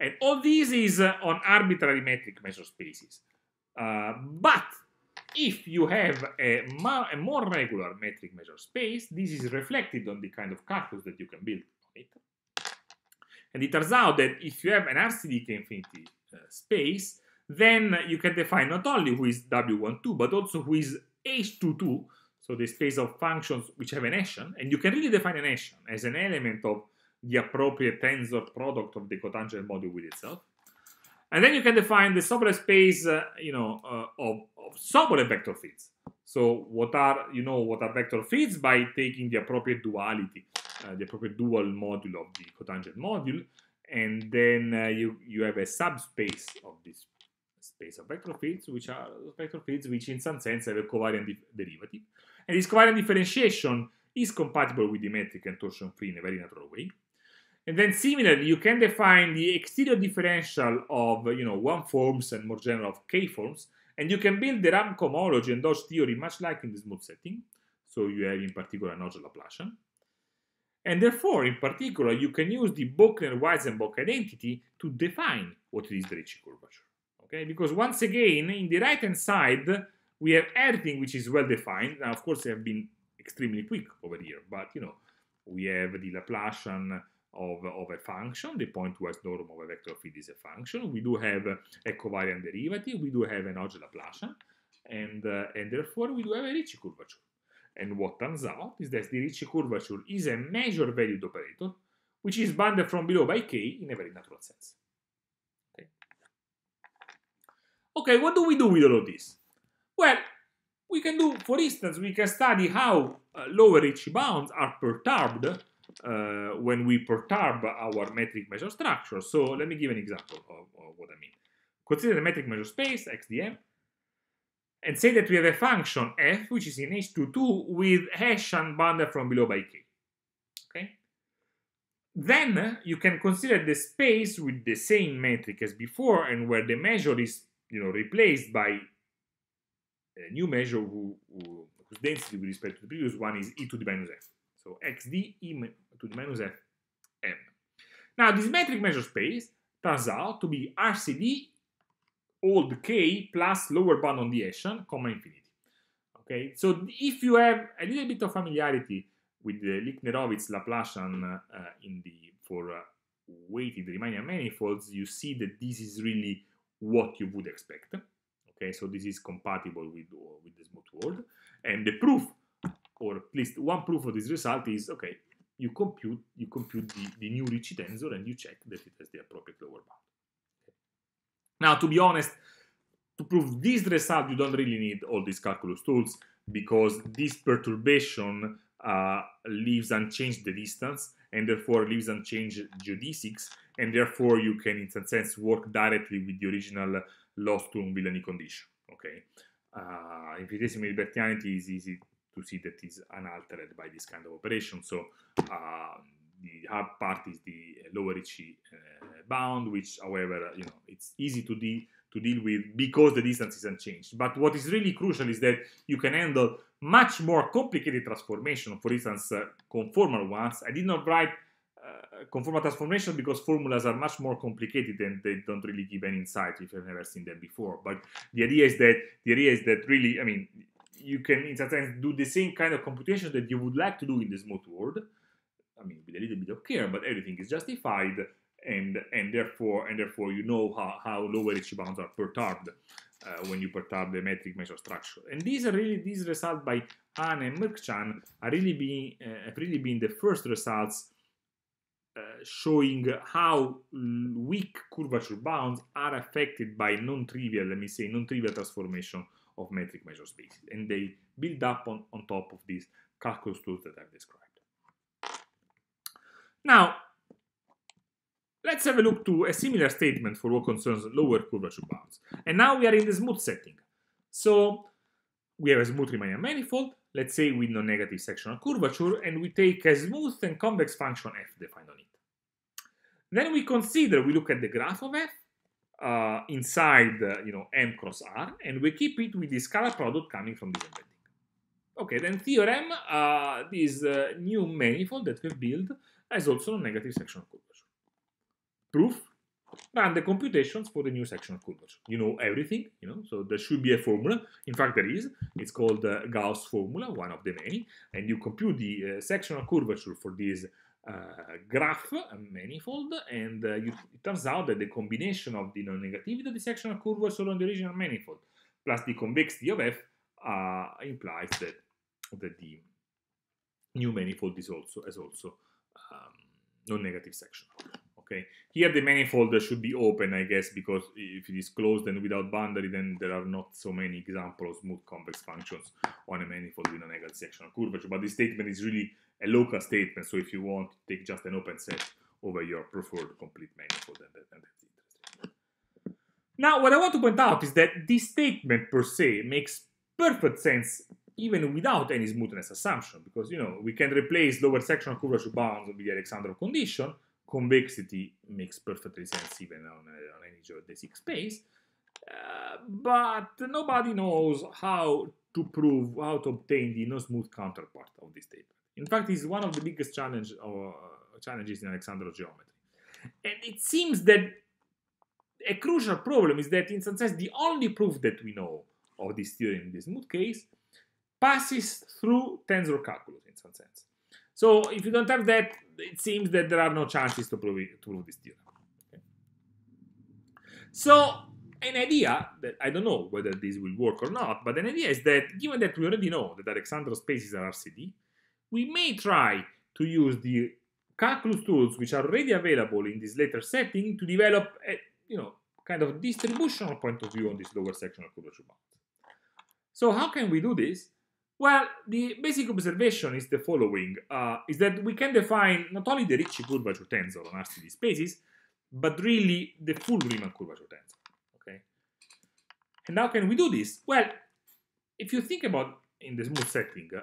and all this is uh, on arbitrary metric measure spaces. Uh, but if you have a, a more regular metric measure space, this is reflected on the kind of calculus that you can build on it. And it turns out that if you have an RCDK infinity uh, space, then you can define not only who is W12, but also who is H22, so the space of functions which have an Hessian, and you can really define an Hessian as an element of the appropriate tensor product of the cotangent module with itself. And then you can define the Sobolev space, uh, you know, uh, of, of Sobolev vector fields. So what are, you know, what are vector fields by taking the appropriate duality the eh, appropriate dual module of the cotangent module, and then eh, you, you have a subspace of this space of vector fields, which are vector fields which in some sense have a covariant derivative. And this covariant differentiation is compatible with the metric and torsion-free in a very natural way. And then similarly, you can define the exterior differential of, you know, one-forms and more general of k-forms, and you can build the Ramco homology and Dodge theory much like in the smooth setting. So you have in particular nodule Laplacian. And therefore, in particular, you can use the Bochner-Weizenbach identity to define what is the Ricci curvature. Okay, because once again, in the right-hand side, we have everything which is well-defined. Now, of course, I have been extremely quick over here, but, you know, we have the Laplacian of, of a function, the pointwise norm of a vector field is a function. We do have a covariant derivative, we do have an Hodge Laplacian, and, uh, and therefore we do have a Ricci curvature. And what turns out is that the Ricci curvature is a measure valued operator, which is bounded from below by k in a very natural sense. Okay, okay what do we do with all of this? Well, we can do, for instance, we can study how uh, lower Ricci bounds are perturbed uh, when we perturb our metric measure structure. So let me give an example of, of what I mean. Consider the metric measure space, XDM, and say that we have a function f, which is in H22 with hash unbounded from below by k. Okay? Then uh, you can consider the space with the same metric as before and where the measure is you know, replaced by a new measure who, who, whose density with respect to the previous one is e to the minus f. So xd e to the minus f m. Now this metric measure space turns out to be RCD old k plus lower bound on the Hessian, comma infinity. Okay, so if you have a little bit of familiarity with the Lichnerowitz Laplacian uh, uh, in the for uh, weighted Riemannian manifolds, you see that this is really what you would expect. Okay, so this is compatible with uh, with the smooth world, and the proof, or at least one proof of this result is okay. You compute you compute the, the new Ricci tensor and you check that it has the appropriate lower bound. Now, to be honest, to prove this result, you don't really need all these calculus tools because this perturbation uh, leaves unchanged the distance and therefore leaves unchanged geodesics and therefore you can in some sense work directly with the original loss to Villani condition. Okay, uh, infinitesimal libertinianity is easy to see that is unaltered by this kind of operation. So uh, the hard part is the lower Ricci uh, bound, which, however, uh, you know, it's easy to deal to deal with because the distance is unchanged. But what is really crucial is that you can handle much more complicated transformation, for instance, uh, conformal ones. I did not write uh, conformal transformation because formulas are much more complicated and they don't really give any insight if you've never seen them before. But the idea is that the idea is that really, I mean, you can in some sense do the same kind of computation that you would like to do in the smooth world. I mean, with a little bit of care, but everything is justified and and therefore and therefore you know how, how lower edge bounds are perturbed uh, when you perturb the metric measure structure. And these are really these results by Han and Merkchan are really being uh, have really been the first results uh, showing how weak curvature bounds are affected by non-trivial, let me say, non-trivial transformation of metric measure spaces, and they build up on, on top of these calculus tools that I've described. Now, Let's have a look to a similar statement for what concerns lower curvature bounds. And now we are in the smooth setting. So we have a smooth Riemannian manifold, let's say with no negative sectional curvature, and we take a smooth and convex function f defined on it. Then we consider, we look at the graph of f uh, inside, uh, you know, m cross r, and we keep it with the scalar product coming from this embedding. Okay, then theorem, uh, this uh, new manifold that we built has also a negative sectional curvature proof, run the computations for the new of curvature. You know everything, you know, so there should be a formula. In fact, there is. It's called uh, Gauss formula, one of the many. And you compute the uh, sectional curvature for this uh, graph manifold, and uh, you, it turns out that the combination of the non-negativity of the sectional curvature on the original manifold plus the convexity of f uh, implies that, that the new manifold is also, is also um, non-negative sectional okay here the manifold should be open i guess because if it is closed and without boundary then there are not so many examples of smooth convex functions on a manifold with a negative sectional curvature but this statement is really a local statement so if you want take just an open set over your preferred complete manifold and, and that's now what i want to point out is that this statement per se makes perfect sense even without any smoothness assumption, because you know we can replace lower sectional curvature bounds with the Alexandrov condition, convexity makes perfectly sense even on, uh, on any geodesic space. Uh, but nobody knows how to prove, how to obtain the no-smooth counterpart of this table. In fact, it's one of the biggest challenge or, uh, challenges in Alexandro geometry. And it seems that a crucial problem is that, in some sense, the only proof that we know of this theorem in the smooth case passes through tensor calculus, in some sense. So if you don't have that, it seems that there are no chances to prove, it, to prove this theorem. Okay. So an idea that I don't know whether this will work or not, but an idea is that given that we already know that Alexander spaces are RCD, we may try to use the calculus tools which are already available in this later setting to develop a you know kind of distributional point of view on this lower section of curvature bound. So how can we do this? Well, the basic observation is the following, uh, is that we can define not only the Ricci curvature tensor on RCD spaces, but really the full Riemann curvature tensor, okay? And how can we do this? Well, if you think about in the smooth setting, uh,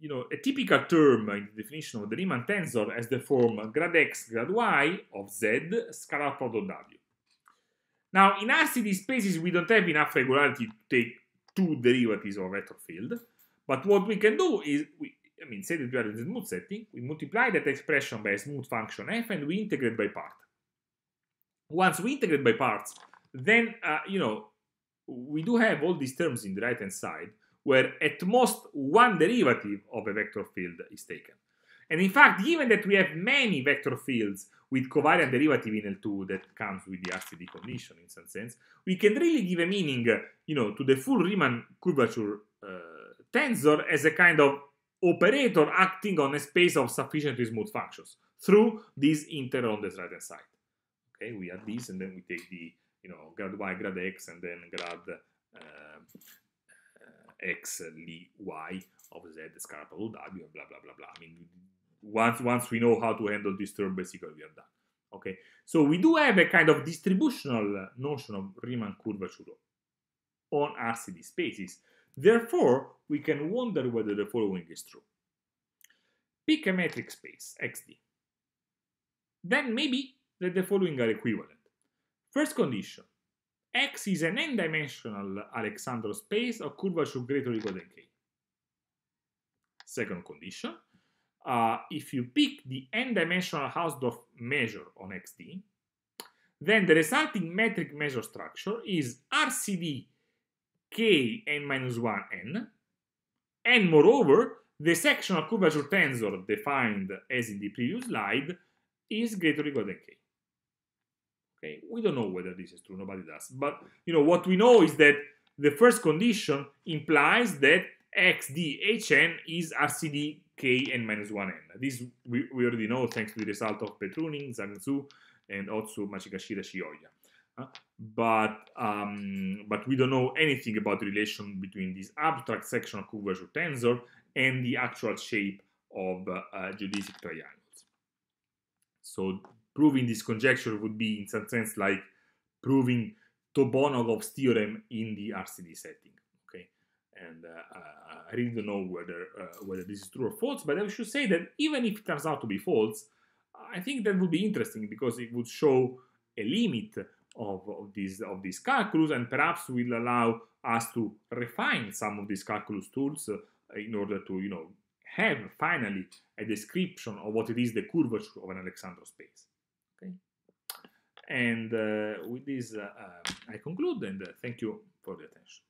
you know, a typical term in the definition of the Riemann tensor has the form grad x grad y of z scalar product w. Now, in RCD spaces, we don't have enough regularity to take two derivatives of a vector field, but what we can do is, we, I mean, say that we are in the smooth setting, we multiply that expression by a smooth function f and we integrate by part. Once we integrate by parts, then, uh, you know, we do have all these terms in the right-hand side, where at most one derivative of a vector field is taken. And in fact, given that we have many vector fields with covariant derivative in L2 that comes with the RCD condition in some sense, we can really give a meaning, uh, you know, to the full Riemann curvature uh, tensor as a kind of operator acting on a space of sufficiently smooth functions through this integral on this right hand side. Okay, we add this and then we take the, you know, grad y, grad x, and then grad uh, uh, x, li, y of z, scarpal, w, blah, blah, blah, blah. I mean, once, once we know how to handle this term, basically we are done. Okay, so we do have a kind of distributional notion of Riemann curvature on RCD spaces, Therefore, we can wonder whether the following is true. Pick a metric space, xd. Then maybe that the following are equivalent. First condition, x is an n-dimensional Alexandrov space of curvature greater or equal than k. Second condition, uh, if you pick the n-dimensional Hausdorff measure on xd, then the resulting metric measure structure is RCD kn minus 1 n, and moreover, the sectional curvature tensor defined as in the previous slide is greater or equal than k. Okay, we don't know whether this is true, nobody does. But you know what we know is that the first condition implies that xdhn is RCD kn minus 1n. This we, we, already know thanks to the result of Petrunin, Zhang Zhu, and Otsu, Machikashira, Shioya. Uh, but um, but we don't know anything about the relation between this abstract sectional curvature tensor and the actual shape of uh, geodesic triangles. So proving this conjecture would be in some sense like proving Tobonogov's theorem in the RCD setting. Okay, and uh, I really don't know whether uh, whether this is true or false, but I should say that even if it turns out to be false, I think that would be interesting because it would show a limit of, of, these, of these calculus and perhaps will allow us to refine some of these calculus tools uh, in order to, you know, have finally a description of what it is the curvature of an Alexander space. Okay, And uh, with this, uh, um, I conclude and uh, thank you for the attention.